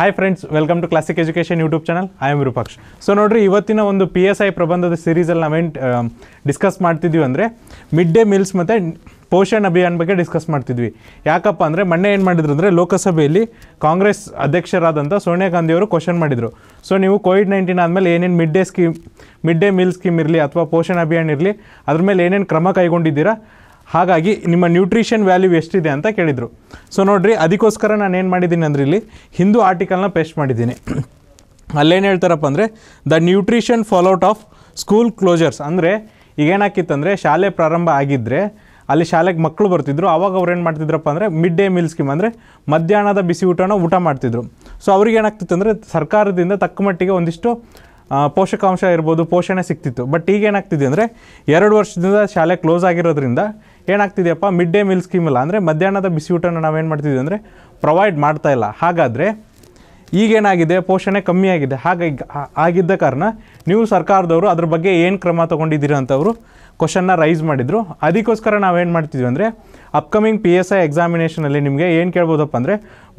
hi friends welcome to classic education YouTube channel I am Rupaksh so ನೋಡ್ರಿ ಇವತ್ತಿನ ಒಂದು P S I ಪ್ರಬಂಧದ ಸೀರೀಸಲ್ಲಿ ನಾವೇನು ಡಿಸ್ಕಸ್ ಮಾಡ್ತಿದ್ವಿ ಅಂದರೆ ಮಿಡ್ ಡೇ ಮೀಲ್ಸ್ ಮತ್ತು ಪೋಷಣ್ ಅಭಿಯಾನ್ ಬಗ್ಗೆ ಡಿಸ್ಕಸ್ ಮಾಡ್ತಿದ್ವಿ ಯಾಕಪ್ಪ ಅಂದರೆ ಮೊನ್ನೆ ಏನು ಮಾಡಿದ್ರು ಅಂದರೆ ಲೋಕಸಭೆಯಲ್ಲಿ ಕಾಂಗ್ರೆಸ್ ಅಧ್ಯಕ್ಷರಾದಂಥ ಸೋನಿಯಾ ಗಾಂಧಿಯವರು ಕ್ವಶನ್ ಮಾಡಿದರು ಸೊ ನೀವು ಕೋವಿಡ್ ನೈನ್ಟೀನ್ ಆದಮೇಲೆ ಏನೇನು mid day scheme mid day meal scheme ಇರಲಿ ಅಥವಾ ಪೋಷಣ್ ಅಭಿಯಾನ್ ಇರಲಿ ಅದ್ರ ಮೇಲೆ ಏನೇನು ಕ್ರಮ ಕೈಗೊಂಡಿದ್ದೀರಾ ಹಾಗಾಗಿ ನಿಮ್ಮ ನ್ಯೂಟ್ರಿಷನ್ ವ್ಯಾಲ್ಯೂ ಎಷ್ಟಿದೆ ಅಂತ ಕೇಳಿದರು ಸೊ ನೋಡಿರಿ ಅದಕ್ಕೋಸ್ಕರ ನಾನು ಏನು ಮಾಡಿದ್ದೀನಿ ಅಂದರೆ ಇಲ್ಲಿ ಹಿಂದೂ ಆರ್ಟಿಕಲ್ನ ಪೇಸ್ಟ್ ಮಾಡಿದ್ದೀನಿ ಅಲ್ಲೇನು ಹೇಳ್ತಾರಪ್ಪ ಅಂದರೆ the nutrition fallout of school closures ಅಂದರೆ ಈಗೇನಾಕಿತ್ತಂದರೆ ಶಾಲೆ ಪ್ರಾರಂಭ ಆಗಿದ್ದರೆ ಅಲ್ಲಿ ಶಾಲೆಗೆ ಮಕ್ಕಳು ಬರ್ತಿದ್ರು ಆವಾಗ ಅವ್ರು ಏನು ಮಾಡ್ತಿದ್ರಪ್ಪ ಅಂದರೆ ಮಿಡ್ ಡೇ ಮೀಲ್ ಸ್ಕೀಮ್ ಅಂದರೆ ಮಧ್ಯಾಹ್ನದ ಬಿಸಿ ಊಟನ ಊಟ ಮಾಡ್ತಿದ್ರು ಸೊ ಅವ್ರಿಗೆ ಏನಾಗ್ತಿತ್ತು ಅಂದರೆ ಸರ್ಕಾರದಿಂದ ತಕ್ಕ ಮಟ್ಟಿಗೆ ಒಂದಿಷ್ಟು ಪೋಷಕಾಂಶ ಇರ್ಬೋದು ಪೋಷಣೆ ಸಿಗ್ತಿತ್ತು ಬಟ್ ಈಗ ಅಂದರೆ ಎರಡು ವರ್ಷದಿಂದ ಶಾಲೆ ಕ್ಲೋಸ್ ಆಗಿರೋದ್ರಿಂದ ಏನಾಗ್ತಿದೆಯಪ್ಪ ಮಿಡ್ ಡೇ ಮೀಲ್ ಇಲ್ಲ ಅಂದರೆ ಮಧ್ಯಾಹ್ನದ ಬಿಸಿಯೂಟನ ನಾವೇನು ಮಾಡ್ತಿದ್ವಿ ಅಂದರೆ ಪ್ರೊವೈಡ್ ಮಾಡ್ತಾ ಇಲ್ಲ ಹಾಗಾದರೆ ಈಗೇನಾಗಿದೆ ಪೋಷಣೆ ಕಮ್ಮಿ ಆಗಿದೆ ಹಾಗಾಗಿ ಆಗಿದ್ದ ಕಾರಣ ನೀವು ಸರ್ಕಾರದವರು ಅದ್ರ ಬಗ್ಗೆ ಏನು ಕ್ರಮ ತೊಗೊಂಡಿದ್ದೀರಿ ಅಂತವರು ಕ್ವಶನ್ನ ರೈಸ್ ಮಾಡಿದರು ಅದಕ್ಕೋಸ್ಕರ ನಾವೇನು ಮಾಡ್ತಿದ್ವಿ ಅಂದರೆ ಅಪ್ಕಮಿಂಗ್ ಪಿ ಎಸ್ ಐ ಎಕ್ಸಾಮಿನೇಷನಲ್ಲಿ ನಿಮಗೆ ಏನು ಕೇಳ್ಬೋದಪ್ಪ ಅಂದರೆ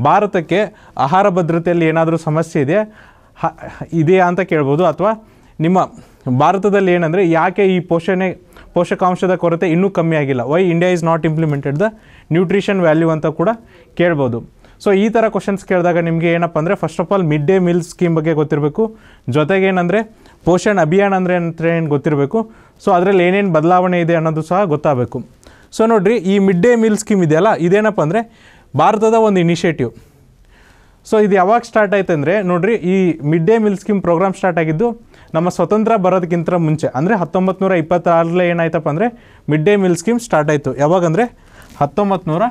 ಭಾರತಕ್ಕೆ ಆಹಾರ ಭದ್ರತೆಯಲ್ಲಿ ಏನಾದರೂ ಸಮಸ್ಯೆ ಇದೆಯಾ ಇದೆಯಾ ಅಂತ ಕೇಳ್ಬೋದು ಅಥವಾ ನಿಮ್ಮ ಭಾರತದಲ್ಲಿ ಏನಂದರೆ ಯಾಕೆ ಈ ಪೋಷಣೆ ಪೋಷಕಾಂಶದ ಕೊರತೆ ಇನ್ನೂ ಕಮ್ಮಿ ಆಗಿಲ್ಲ why India is not implemented the nutrition value ಅಂತ ಕೂಡ ಕೇಳ್ಬೋದು ಸೊ ಈ ಥರ ಕ್ವಶನ್ಸ್ ಕೇಳಿದಾಗ ನಿಮಗೆ ಏನಪ್ಪ ಅಂದರೆ first of all mid day meal scheme ಬಗ್ಗೆ ಗೊತ್ತಿರಬೇಕು ಜೊತೆಗೆ ಪೋಷಣ್ ಅಭಿಯಾನ ಅಂದರೆ ಅಂತ ಏನು ಗೊತ್ತಿರಬೇಕು ಸೊ ಅದರಲ್ಲಿ ಏನೇನು ಬದಲಾವಣೆ ಇದೆ ಅನ್ನೋದು ಸಹ ಗೊತ್ತಾಗಬೇಕು ಸೊ ನೋಡಿರಿ ಈ ಮಿಡ್ ಡೇ ಮೀಲ್ ಸ್ಕೀಮ್ ಇದೆಯಲ್ಲ ಇದೇನಪ್ಪ ಅಂದರೆ ಭಾರತದ ಒಂದು ಇನಿಷಿಯೇಟಿವ್ ಸೊ ಇದು ಯಾವಾಗ ಸ್ಟಾರ್ಟ್ ಆಯ್ತು ಅಂದರೆ ನೋಡಿರಿ ಈ mid day meal scheme program start ಆಗಿದ್ದು ನಮ್ಮ ಸ್ವತಂತ್ರ ಬರೋದಕ್ಕಿಂತ ಮುಂಚೆ ಅಂದರೆ ಹತ್ತೊಂಬತ್ತು ನೂರ ಇಪ್ಪತ್ತಾರಲ್ಲೇ ಏನಾಯ್ತಪ್ಪ ಅಂದರೆ mid day meal scheme start ಆಯಿತು ಯಾವಾಗಂದರೆ ಹತ್ತೊಂಬತ್ತು ನೂರ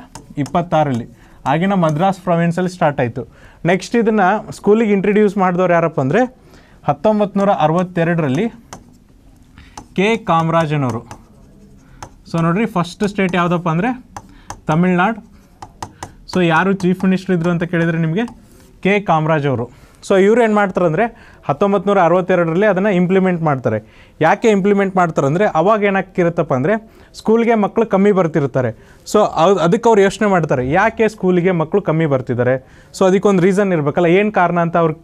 ಇಪ್ಪತ್ತಾರಲ್ಲಿ ಆಗಿನ ಮದ್ರಾಸ್ ಪ್ರಾವಿನ್ಸಲ್ಲಿ ಸ್ಟಾರ್ಟ್ ಆಯಿತು ನೆಕ್ಸ್ಟ್ ಇದನ್ನು ಸ್ಕೂಲಿಗೆ ಇಂಟ್ರಡ್ಯೂಸ್ ಮಾಡಿದವ್ರು ಯಾರಪ್ಪ ಅಂದರೆ ಹತ್ತೊಂಬತ್ತು ನೂರ ಅರವತ್ತೆರಡರಲ್ಲಿ ಕೆ ಕಾಮರಾಜನವರು ಸೊ ನೋಡಿರಿ ಫಸ್ಟ್ ಸ್ಟೇಟ್ ಯಾವುದಪ್ಪ ಅಂದರೆ ತಮಿಳ್ನಾಡು ಸೊ ಯಾರು ಚೀಫ್ ಮಿನಿಸ್ಟ್ರ್ ಇದ್ದರು ಅಂತ ಕೇಳಿದರೆ ನಿಮಗೆ ಕೆ ಕಾಮರಾಜ್ ಅವರು ಸೊ ಇವ್ರು ಏನು ಮಾಡ್ತಾರಂದರೆ ಹತ್ತೊಂಬತ್ತು ನೂರ ಅರವತ್ತೆರಡರಲ್ಲಿ ಅದನ್ನು ಇಂಪ್ಲಿಮೆಂಟ್ ಮಾಡ್ತಾರೆ ಯಾಕೆ ಇಂಪ್ಲಿಮೆಂಟ್ ಮಾಡ್ತಾರೆ ಅಂದರೆ ಅವಾಗ ಏನಾಗ್ತಿರುತ್ತಪ್ಪ ಅಂದರೆ ಸ್ಕೂಲ್ಗೆ ಮಕ್ಕಳು ಕಮ್ಮಿ ಬರ್ತಿರ್ತಾರೆ ಸೊ ಅದಕ್ಕೆ ಅವ್ರು ಯೋಚನೆ ಮಾಡ್ತಾರೆ ಯಾಕೆ ಸ್ಕೂಲಿಗೆ ಮಕ್ಕಳು ಕಮ್ಮಿ ಬರ್ತಿದ್ದಾರೆ ಸೊ ಅದಕ್ಕೊಂದು ರೀಸನ್ ಇರಬೇಕಲ್ಲ ಏನು ಕಾರಣ ಅಂತ ಅವ್ರು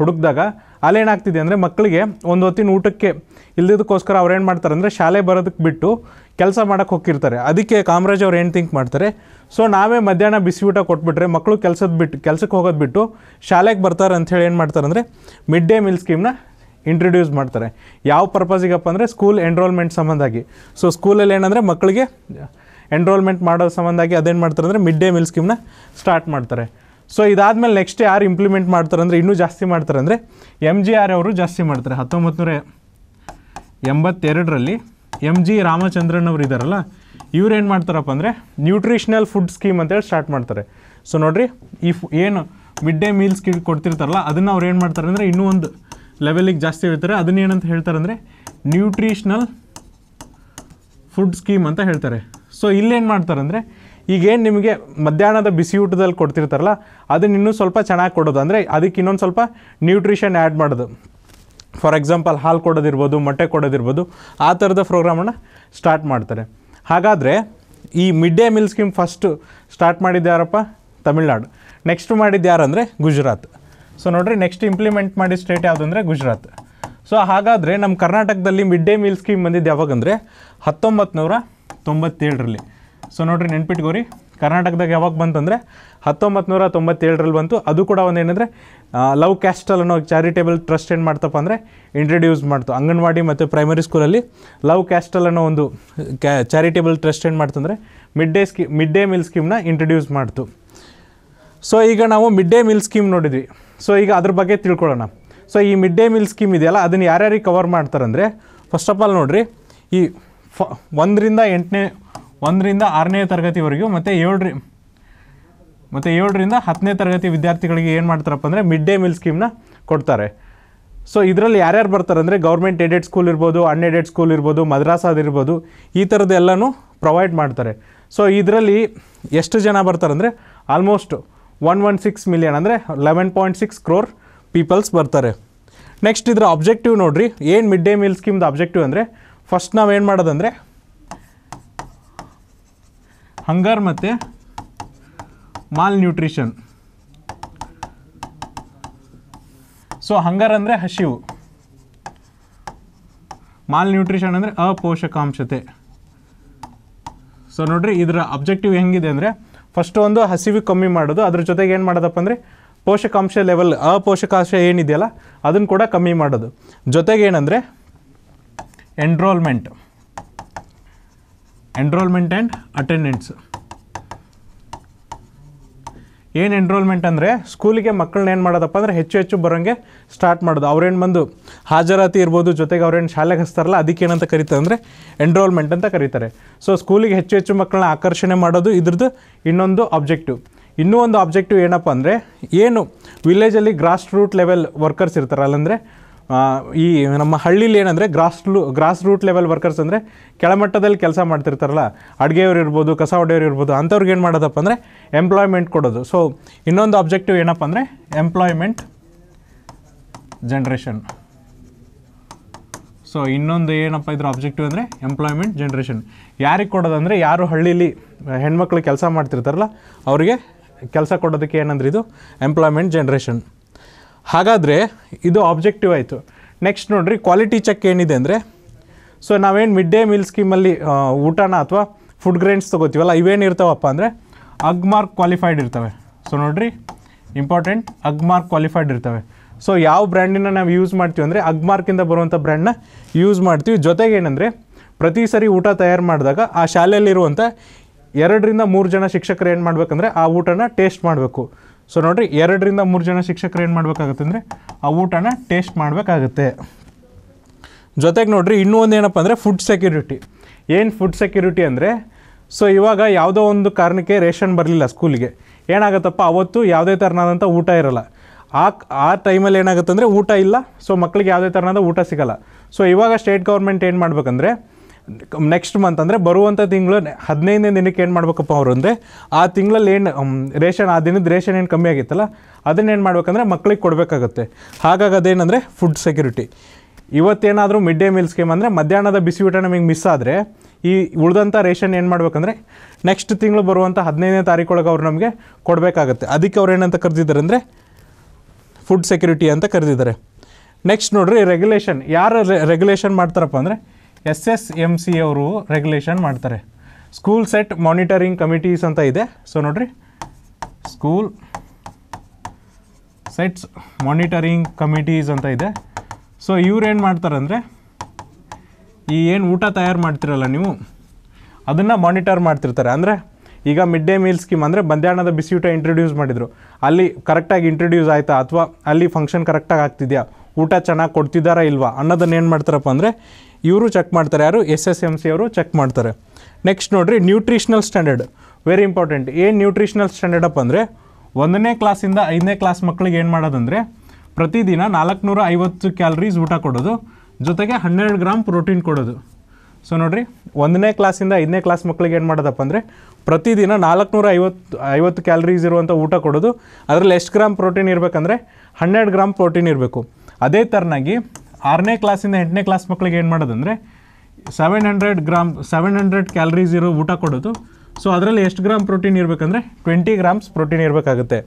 ಹುಡುಕಿದಾಗ ಅಲ್ಲೇನಾಗ್ತಿದೆ ಅಂದರೆ ಮಕ್ಕಳಿಗೆ ಒಂದು ಹೊತ್ತಿನ ಊಟಕ್ಕೆ ಇಲ್ಲದಕ್ಕೋಸ್ಕರ ಅವ್ರು ಏನು ಮಾಡ್ತಾರೆ ಅಂದರೆ ಶಾಲೆ ಬರೋದಕ್ಕೆ ಬಿಟ್ಟು ಕೆಲಸ ಮಾಡೋಕ್ಕೆ ಹೋಗಿರ್ತಾರೆ ಅದಕ್ಕೆ ಕಾಮರಾಜ್ ಅವ್ರು ಏನು ಥಿಂಕ್ ಮಾಡ್ತಾರೆ ಸೊ ನಾವೇ ಮಧ್ಯಾಹ್ನ ಬಿಸಿ ಊಟ ಕೊಟ್ಬಿಟ್ರೆ ಮಕ್ಕಳು ಕೆಲಸದ ಬಿಟ್ಟು ಕೆಲಸಕ್ಕೆ ಹೋಗೋದು ಬಿಟ್ಟು ಶಾಲೆಗೆ ಬರ್ತಾರೆ ಅಂಥೇಳಿ ಏನು ಮಾಡ್ತಾರೆ ಅಂದರೆ ಮಿಡ್ ಡೇ ಮೀಲ್ ಸ್ಕೀಮ್ನ ಇಂಟ್ರೊಡ್ಯೂಸ್ ಮಾಡ್ತಾರೆ ಯಾವ ಪರ್ಪಸಿಗಪ್ಪ ಅಂದರೆ ಸ್ಕೂಲ್ ಎನ್ರೋಲ್ಮೆಂಟ್ ಸಂಬಂಧಾಗಿ ಸೊ ಸ್ಕೂಲಲ್ಲಿ ಏನಂದರೆ ಮಕ್ಕಳಿಗೆ ಎನ್ರೋಲ್ಮೆಂಟ್ ಮಾಡೋ ಸಂಬಂಧಾಗಿ ಅದೇನು ಮಾಡ್ತಾರೆ ಅಂದರೆ ಮಿಡ್ ಡೇ ಮೀಲ್ ಸ್ಕೀಮ್ನ ಸ್ಟಾರ್ಟ್ ಮಾಡ್ತಾರೆ ಸೊ ಇದಾದಮೇಲೆ ನೆಕ್ಸ್ಟ್ ಯಾರು ಇಂಪ್ಲಿಮೆಂಟ್ ಮಾಡ್ತಾರೆ ಅಂದರೆ ಇನ್ನೂ ಜಾಸ್ತಿ ಮಾಡ್ತಾರೆ ಅಂದರೆ ಎಮ್ ಜಿ ಆರ್ ಅವರು ಜಾಸ್ತಿ ಮಾಡ್ತಾರೆ ಹತ್ತೊಂಬತ್ತು ನೂರ ಎಂಬತ್ತೆರಡರಲ್ಲಿ ಎಮ್ ಜಿ ರಾಮಚಂದ್ರನ್ ಅವರು ಇದ್ದಾರಲ್ಲ ಇವ್ರು ಏನು ಮಾಡ್ತಾರಪ್ಪ ಅಂದರೆ ನ್ಯೂಟ್ರಿಷ್ನಲ್ ಫುಡ್ ಸ್ಕೀಮ್ ಅಂತೇಳಿ ಸ್ಟಾರ್ಟ್ ಮಾಡ್ತಾರೆ ಸೊ ನೋಡಿರಿ ಈ ಏನು ಮಿಡ್ ಡೇ ಮೀಲ್ಸ್ ಕೊಡ್ತಿರ್ತಾರಲ್ಲ ಅದನ್ನು ಅವ್ರು ಏನು ಮಾಡ್ತಾರೆ ಅಂದರೆ ಇನ್ನೂ ಒಂದು ಲೆವೆಲಿಗೆ ಜಾಸ್ತಿ ಹೇಳ್ತಾರೆ ಅದನ್ನೇನಂತ ಹೇಳ್ತಾರೆ ಅಂದರೆ ನ್ಯೂಟ್ರಿಷ್ನಲ್ ಫುಡ್ ಸ್ಕೀಮ್ ಅಂತ ಹೇಳ್ತಾರೆ ಸೊ ಇಲ್ಲೇನು ಮಾಡ್ತಾರೆ ಅಂದರೆ ಈಗೇನು ನಿಮಗೆ ಮಧ್ಯಾಹ್ನದ ಬಿಸಿಯೂಟದಲ್ಲಿ ಕೊಡ್ತಿರ್ತಾರಲ್ಲ ಅದನ್ನ ಇನ್ನೂ ಸ್ವಲ್ಪ ಚೆನ್ನಾಗಿ ಕೊಡೋದು ಅಂದರೆ ಅದಕ್ಕೆ ಇನ್ನೊಂದು ಸ್ವಲ್ಪ ನ್ಯೂಟ್ರಿಷನ್ ಆ್ಯಡ್ ಮಾಡೋದು ಫಾರ್ ಎಕ್ಸಾಂಪಲ್ ಹಾಲು ಕೊಡೋದಿರ್ಬೋದು ಮೊಟ್ಟೆ ಕೊಡೋದಿರ್ಬೋದು ಆ ಥರದ ಪ್ರೋಗ್ರಾಮನ್ನು ಸ್ಟಾರ್ಟ್ ಮಾಡ್ತಾರೆ ಹಾಗಾದರೆ ಈ mid day meal scheme first start ಮಾಡಿದ್ದು ಯಾರಪ್ಪ ತಮಿಳ್ನಾಡು ನೆಕ್ಸ್ಟ್ ಮಾಡಿದ್ದು ಯಾರಂದರೆ ಗುಜರಾತ್ ಸೊ ನೋಡಿರಿ ನೆಕ್ಸ್ಟ್ ಇಂಪ್ಲಿಮೆಂಟ್ ಮಾಡಿದ ಸ್ಟೇಟ್ ಯಾವುದಂದ್ರೆ ಗುಜರಾತ್ ಸೊ ಹಾಗಾದರೆ ನಮ್ಮ ಕರ್ನಾಟಕದಲ್ಲಿ ಮಿಡ್ ಡೇ ಮೀಲ್ ಸ್ಕೀಮ್ ಬಂದಿದ್ದು ಯಾವಾಗಂದರೆ ಹತ್ತೊಂಬತ್ತು ನೂರ ತೊಂಬತ್ತೇಳರಲ್ಲಿ ಸೊ ನೋಡಿರಿ ನೆನ್ಪಿಟ್ಕೋರಿ ಕರ್ನಾಟಕದಾಗ ಯಾವಾಗ ಬಂತಂದರೆ ಹತ್ತೊಂಬತ್ತು ನೂರ ತೊಂಬತ್ತೇಳರಲ್ಲಿ ಬಂತು ಅದು ಕೂಡ ಒಂದು ಏನಂದರೆ ಲವ್ ಕ್ಯಾಸ್ಟಲ್ ಅನ್ನೋ ಚಾರಿಟೇಬಲ್ ಟ್ರಸ್ಟ್ ಏನು ಮಾಡ್ತಪ್ಪ ಅಂದರೆ ಇಂಟ್ರಡ್ಯೂಸ್ ಮಾಡ್ತು ಅಂಗನವಾಡಿ ಮತ್ತು ಪ್ರೈಮರಿ ಸ್ಕೂಲಲ್ಲಿ ಲವ್ ಕ್ಯಾಸ್ಟಲ್ ಅನ್ನೋ ಒಂದು ಕ್ಯಾ ಚಾರಿಟೇಬಲ್ ಟ್ರಸ್ಟ್ ಏನು ಮಾಡ್ತಂದರೆ mid day scheme mid day meal ಸ್ಕೀಮ್ನ ಇಂಟ್ರಡ್ಯೂಸ್ ಮಾಡ್ತು ಸೊ ಈಗ ನಾವು ಮಿಡ್ ಡೇ ಮೀಲ್ ಸ್ಕೀಮ್ ನೋಡಿದ್ವಿ ಸೊ ಈಗ ಅದ್ರ ಬಗ್ಗೆ ತಿಳ್ಕೊಳ್ಳೋಣ ಸೊ ಈ ಮಿಡ್ ಡೇ ಮೀಲ್ ಸ್ಕೀಮ್ ಇದೆಯಲ್ಲ ಅದನ್ನು ಯಾರ್ಯಾರಿಗೆ ಕವರ್ ಮಾಡ್ತಾರಂದರೆ ಫಸ್ಟ್ ಆಫ್ ಆಲ್ ನೋಡಿರಿ ಈ ಫ ಒಂದರಿಂದ ಎಂಟನೇ ಒಂದರಿಂದ ಆರನೇ ತರಗತಿವರೆಗೂ ಮತ್ತು ಏಳರಿ ಮತ್ತು ಏಳರಿಂದ ಹತ್ತನೇ ತರಗತಿ ವಿದ್ಯಾರ್ಥಿಗಳಿಗೆ ಏನು ಮಾಡ್ತಾರಪ್ಪ ಅಂದರೆ ಮಿಡ್ ಡೇ ಮೀಲ್ ಸ್ಕೀಮ್ನ ಕೊಡ್ತಾರೆ ಸೊ ಇದರಲ್ಲಿ ಯಾರ್ಯಾರು ಬರ್ತಾರೆ ಅಂದರೆ ಗೌರ್ಮೆಂಟ್ ಏಡೆಡ್ ಸ್ಕೂಲ್ ಇರ್ಬೋದು ಅನ್ಎಡೆಡ್ ಸ್ಕೂಲ್ ಇರ್ಬೋದು ಮದ್ರಾಸಾದಿರ್ಬೋದು ಈ ಥರದ್ದೆಲ್ಲನೂ ಪ್ರೊವೈಡ್ ಮಾಡ್ತಾರೆ ಸೊ ಇದರಲ್ಲಿ ಎಷ್ಟು ಜನ ಬರ್ತಾರೆ ಅಂದರೆ almost one one six million ಅಂದರೆ eleven point six crore peoples ಬರ್ತಾರೆ ನೆಕ್ಸ್ಟ್ ಇದರ ಅಬ್ಜೆಕ್ಟಿವ್ ನೋಡಿರಿ ಏನು ಮಿಡ್ ಡೇ ಮೀಲ್ ಸ್ಕೀಮ್ದು ಅಬ್ಜೆಕ್ಟಿವ್ ಅಂದರೆ ಫಸ್ಟ್ ನಾವು ಏನು ಮಾಡೋದಂದರೆ ಹಂಗಾರ್ ಮತ್ತು ಮಾಲ್ ನ್ಯೂಟ್ರಿಷನ್ ಸೊ ಹಂಗರ್ ಅಂದರೆ ಹಸಿವು ಮಾಲ್ ನ್ಯೂಟ್ರಿಷನ್ ಅಂದರೆ ಅಪೋಷಕಾಂಶತೆ ಸೊ ನೋಡಿರಿ ಇದರ ಅಬ್ಜೆಕ್ಟಿವ್ ಹೆಂಗಿದೆ ಅಂದರೆ ಫಸ್ಟು ಒಂದು ಹಸಿವು ಕಮ್ಮಿ ಮಾಡೋದು ಅದ್ರ ಜೊತೆಗೆ ಏನು ಮಾಡೋದಪ್ಪ ಅಂದರೆ ಪೋಷಕಾಂಶ ಲೆವೆಲ್ ಅಪೋಷಕಾಂಶ ಏನಿದೆಯಲ್ಲ ಅದನ್ನು ಕೂಡ ಕಮ್ಮಿ ಮಾಡೋದು ಜೊತೆಗೇನಂದರೆ ಎನ್ರೋಲ್ಮೆಂಟ್ ಎನ್ರೋಲ್ಮೆಂಟ್ ಆ್ಯಂಡ್ ಅಟೆಂಡೆನ್ಸ್ ಏನು ಎನ್ರೋಲ್ಮೆಂಟ್ ಅಂದರೆ ಸ್ಕೂಲಿಗೆ ಮಕ್ಕಳನ್ನ ಏನು ಮಾಡೋದಪ್ಪ ಅಂದರೆ ಹೆಚ್ಚು ಹೆಚ್ಚು ಬರೋಂಗೆ ಸ್ಟಾರ್ಟ್ ಮಾಡೋದು ಅವ್ರೇನು ಬಂದು ಹಾಜರಾತಿ ಇರ್ಬೋದು ಜೊತೆಗೆ ಅವ್ರೇನು ಶಾಲೆಗೆ ಹಚ್ತಾರಲ್ಲ ಅದಕ್ಕೆ ಏನಂತ ಕರೀತಾರೆ ಅಂದರೆ ಎನ್ರೋಲ್ಮೆಂಟ್ ಅಂತ ಕರೀತಾರೆ ಸೊ ಸ್ಕೂಲಿಗೆ ಹೆಚ್ಚು ಹೆಚ್ಚು ಮಕ್ಕಳನ್ನ ಆಕರ್ಷಣೆ ಮಾಡೋದು ಇದ್ರದ್ದು ಇನ್ನೊಂದು ಆಬ್ಜೆಕ್ಟಿವ್ ಇನ್ನೂ ಒಂದು ಆಬ್ಜೆಕ್ಟಿವ್ ಏನಪ್ಪ ಅಂದರೆ ಏನು ವಿಲೇಜಲ್ಲಿ ಗ್ರಾಸ್ ರೂಟ್ ಲೆವೆಲ್ ವರ್ಕರ್ಸ್ ಇರ್ತಾರಲ್ಲ ಅಂದರೆ ಈ ನಮ್ಮ ಹಳ್ಳಿಲಿ ಏನಂದರೆ grass grass root level workers ಅಂದರೆ ಕೆಳಮಟ್ಟದಲ್ಲಿ ಕೆಲಸ ಮಾಡ್ತಿರ್ತಾರಲ್ಲ ಅಡುಗೆಯವ್ರು ಇರ್ಬೋದು ಕಸ ಹೊಡೆಯವ್ರು ಇರ್ಬೋದು ಅಂಥವ್ರಿಗೆ ಏನು ಮಾಡೋದಪ್ಪ ಅಂದರೆ ಎಂಪ್ಲಾಯ್ಮೆಂಟ್ ಕೊಡೋದು ಸೊ ಇನ್ನೊಂದು ಆಬ್ಜೆಕ್ಟಿವ್ ಏನಪ್ಪ ಅಂದರೆ ಎಂಪ್ಲಾಯ್ಮೆಂಟ್ ಜನ್ರೇಷನ್ ಸೊ ಇನ್ನೊಂದು ಏನಪ್ಪ ಇದ್ರ ಆಬ್ಜೆಕ್ಟಿವ್ ಅಂದರೆ ಎಂಪ್ಲಾಯ್ಮೆಂಟ್ ಜನ್ರೇಷನ್ ಯಾರಿಗೆ ಕೊಡೋದಂದರೆ ಯಾರು ಹಳ್ಳೀಲಿ ಹೆಣ್ಮಕ್ಳು ಕೆಲಸ ಮಾಡ್ತಿರ್ತಾರಲ್ಲ ಅವರಿಗೆ ಕೆಲಸ ಕೊಡೋದಕ್ಕೆ ಏನಂದ್ರೆ ಇದು ಎಂಪ್ಲಾಯ್ಮೆಂಟ್ ಜನ್ರೇಷನ್ ಹಾಗಾದರೆ ಇದು ಆಬ್ಜೆಕ್ಟಿವ್ ಆಯಿತು ನೆಕ್ಸ್ಟ್ ನೋಡಿರಿ ಕ್ವಾಲಿಟಿ ಚೆಕ್ ಏನಿದೆ ಅಂದರೆ ಸೊ ನಾವೇನು ಮಿಡ್ ಡೇ ಮೀಲ್ ಸ್ಕೀಮಲ್ಲಿ ಊಟನ ಅಥವಾ ಫುಡ್ ಗ್ರೇನ್ಸ್ ತೊಗೋತೀವಲ್ಲ ಇವೇನು ಇರ್ತಾವಪ್ಪ ಅಂದರೆ ಅಗ್ಮಾರ್ಕ್ ಕ್ವಾಲಿಫೈಡ್ ಇರ್ತವೆ ಸೊ ನೋಡಿರಿ ಇಂಪಾರ್ಟೆಂಟ್ ಅಗ್ಮಾರ್ಕ್ ಕ್ವಾಲಿಫೈಡ್ ಇರ್ತವೆ ಸೊ ಯಾವ ಬ್ರ್ಯಾಂಡಿನ ನಾವು ಯೂಸ್ ಮಾಡ್ತೀವಿ ಅಂದರೆ ಅಗ್ಮಾರ್ಕಿಂದ ಬರುವಂಥ ಬ್ರ್ಯಾಂಡ್ನ ಯೂಸ್ ಮಾಡ್ತೀವಿ ಜೊತೆಗೆ ಏನಂದರೆ ಪ್ರತಿ ಸರಿ ಊಟ ತಯಾರು ಮಾಡಿದಾಗ ಆ ಶಾಲೆಯಲ್ಲಿರುವಂಥ ಎರಡರಿಂದ ಮೂರು ಜನ ಶಿಕ್ಷಕರು ಏನು ಮಾಡಬೇಕಂದ್ರೆ ಆ ಊಟನ ಟೇಸ್ಟ್ ಮಾಡಬೇಕು ಸೊ ನೋಡಿರಿ ಎರಡರಿಂದ ಮೂರು ಜನ ಶಿಕ್ಷಕರು ಏನು ಮಾಡಬೇಕಾಗತ್ತೆ ಅಂದರೆ ಆ ಊಟನ ಟೇಸ್ಟ್ ಮಾಡಬೇಕಾಗತ್ತೆ ಜೊತೆಗೆ ನೋಡಿರಿ ಇನ್ನೂ ಒಂದು ಏನಪ್ಪ ಅಂದರೆ ಫುಡ್ ಸೆಕ್ಯೂರಿಟಿ ಏನು ಫುಡ್ ಸೆಕ್ಯೂರಿಟಿ ಅಂದರೆ ಸೊ ಇವಾಗ ಯಾವುದೋ ಒಂದು ಕಾರಣಕ್ಕೆ ರೇಷನ್ ಬರಲಿಲ್ಲ ಸ್ಕೂಲಿಗೆ ಏನಾಗುತ್ತಪ್ಪ ಅವತ್ತು ಯಾವುದೇ ಥರನಾದಂಥ ಊಟ ಇರೋಲ್ಲ ಆ ಆ ಟೈಮಲ್ಲಿ ಏನಾಗುತ್ತೆ ಅಂದರೆ ಊಟ ಇಲ್ಲ ಸೊ ಮಕ್ಕಳಿಗೆ ಯಾವುದೇ ಥರನಾದ ಊಟ ಸಿಗಲ್ಲ ಸೊ ಇವಾಗ ಸ್ಟೇಟ್ ಗೌರ್ಮೆಂಟ್ ಏನು ಮಾಡಬೇಕಂದ್ರೆ ನೆಕ್ಸ್ಟ್ ಮಂತ್ ಅಂದರೆ ಬರುವಂಥ ತಿಂಗಳು ಹದಿನೈದನೇ ದಿನಕ್ಕೆ ಏನು ಮಾಡಬೇಕಪ್ಪ ಅವರು ಅಂದರೆ ಆ ತಿಂಗಳಲ್ಲಿ ಏನು ರೇಷನ್ ಆ ದಿನದ ರೇಷನ್ ಏನು ಕಮ್ಮಿ ಆಗಿತ್ತಲ್ಲ ಅದನ್ನೇನು ಮಾಡ್ಬೇಕಂದ್ರೆ ಮಕ್ಕಳಿಗೆ ಕೊಡಬೇಕಾಗುತ್ತೆ ಹಾಗಾಗಿ ಅದೇನಂದರೆ ಫುಡ್ ಸೆಕ್ಯೂರಿಟಿ ಇವತ್ತೇನಾದರೂ ಮಿಡ್ ಡೇ ಮೀಲ್ ಸ್ಕೀಮ್ ಅಂದರೆ ಮಧ್ಯಾಹ್ನದ ಬಿಸಿ ಊಟ ನಮಗೆ ಮಿಸ್ ಆದರೆ ಈ ಉಳಿದಂಥ ರೇಷನ್ ಏನು ಮಾಡಬೇಕಂದ್ರೆ ನೆಕ್ಸ್ಟ್ ತಿಂಗಳು ಬರುವಂಥ ಹದಿನೈದನೇ ತಾರೀಕೊಳಗೆ ಅವ್ರು ನಮಗೆ ಕೊಡಬೇಕಾಗತ್ತೆ ಅದಕ್ಕೆ ಅವ್ರು ಏನಂತ ಕರೆದಿದ್ದಾರೆ ಅಂದರೆ ಫುಡ್ ಸೆಕ್ಯೂರಿಟಿ ಅಂತ ಕರೆದಿದ್ದಾರೆ ನೆಕ್ಸ್ಟ್ ನೋಡಿರಿ ರೆಗ್ಯುಲೇಷನ್ ಯಾರು ರೆಗ್ಯುಲೇಷನ್ ಮಾಡ್ತಾರಪ್ಪ ಅಂದರೆ ಎಸ್ ಎಸ್ ಎಮ್ ಸಿ ಅವರು ರೆಗ್ಯುಲೇಷನ್ ಮಾಡ್ತಾರೆ ಸ್ಕೂಲ್ ಸೆಟ್ ಮಾನಿಟರಿಂಗ್ ಕಮಿಟೀಸ್ ಅಂತ ಇದೆ ಸೊ ನೋಡ್ರಿ ಸ್ಕೂಲ್ ಸೆಟ್ಸ್ ಮಾನಿಟರಿಂಗ್ ಕಮಿಟೀಸ್ ಅಂತ ಇದೆ ಸೊ ಇವ್ರೇನು ಅಂದರೆ ಈ ಏನು ಊಟ ತಯಾರು ಮಾಡ್ತಿರಲ್ಲ ನೀವು ಅದನ್ನು ಮಾನಿಟರ್ ಮಾಡ್ತಿರ್ತಾರೆ ಅಂದರೆ ಈಗ ಮಿಡ್ ಡೇ ಮೀಲ್ ಸ್ಕೀಮ್ ಅಂದರೆ ಮಧ್ಯಾಹ್ನದ ಬಿಸಿಯೂಟ ಇಂಟ್ರೊಡ್ಯೂಸ್ ಮಾಡಿದರು ಅಲ್ಲಿ ಕರೆಕ್ಟಾಗಿ ಇಂಟ್ರೊಡ್ಯೂಸ್ ಆಯಿತಾ ಅಥವಾ ಅಲ್ಲಿ ಫಂಕ್ಷನ್ ಕರೆಕ್ಟಾಗಿ ಆಗ್ತಿದೆಯಾ ಊಟ ಚೆನ್ನಾಗಿ ಕೊಡ್ತಿದ್ದಾರಾ ಇಲ್ವಾ ಅನ್ನೋದನ್ನ ಏನು ಮಾಡ್ತಾರಪ್ಪ ಅಂದರೆ ಇವರು ಚೆಕ್ ಮಾಡ್ತಾರೆ ಯಾರು ಎಸ್ ಎಸ್ ಎಮ್ ಸಿ ಅವರು ಚೆಕ್ ಮಾಡ್ತಾರೆ ನೆಕ್ಸ್ಟ್ ನೋಡಿರಿ ನ್ಯೂಟ್ರಿಷ್ನಲ್ ಸ್ಟ್ಯಾಂಡರ್ಡ್ ವೆರಿ ಇಂಪಾರ್ಟೆಂಟ್ ಏನು ನ್ಯೂಟ್ರಿಷ್ನಲ್ ಸ್ಟ್ಯಾಂಡರ್ಡ್ ಅಪ್ ಅಂದರೆ ಒಂದನೇ ಕ್ಲಾಸಿಂದ ಐದನೇ ಕ್ಲಾಸ್ ಮಕ್ಕಳಿಗೆ ಏನು ಮಾಡೋದಂದರೆ ಪ್ರತಿದಿನ ನಾಲ್ಕುನೂರ ಐವತ್ತು ಕ್ಯಾಲ್ರೀಸ್ ಊಟ ಕೊಡೋದು ಜೊತೆಗೆ ಹನ್ನೆರಡು ಗ್ರಾಮ್ ಪ್ರೋಟೀನ್ ಕೊಡೋದು ಸೊ ನೋಡಿರಿ ಒಂದನೇ ಕ್ಲಾಸಿಂದ ಐದನೇ ಕ್ಲಾಸ್ ಮಕ್ಕಳಿಗೆ ಏನು ಮಾಡೋದಪ್ಪ ಅಂದರೆ ಪ್ರತಿದಿನ ನಾಲ್ಕುನೂರ ಐವತ್ತು ಐವತ್ತು ಕ್ಯಾಲ್ರೀಸ್ ಇರುವಂಥ ಊಟ ಕೊಡೋದು ಅದರಲ್ಲಿ ಎಷ್ಟು ಗ್ರಾಮ್ ಪ್ರೋಟೀನ್ ಇರಬೇಕಂದ್ರೆ ಹನ್ನೆರಡು ಗ್ರಾಮ್ ಪ್ರೋಟೀನ್ ಇರಬೇಕು ಅದೇ ಥರನಾಗಿ ಆರನೇ ಕ್ಲಾಸಿಂದ ಎಂಟನೇ ಕ್ಲಾಸ್ ಮಕ್ಕಳಿಗೆ ಏನು ಮಾಡೋದಂದರೆ seven hundred gram seven hundred calories ಇರೋ ಊಟ ಕೊಡೋದು ಸೊ ಅದರಲ್ಲಿ ಎಷ್ಟು ಗ್ರಾಮ್ ಪ್ರೋಟೀನ್ ಇರಬೇಕಂದ್ರೆ ಟ್ವೆಂಟಿ ಗ್ರಾಮ್ಸ್ ಪ್ರೋಟೀನ್ ಇರಬೇಕಾಗುತ್ತೆ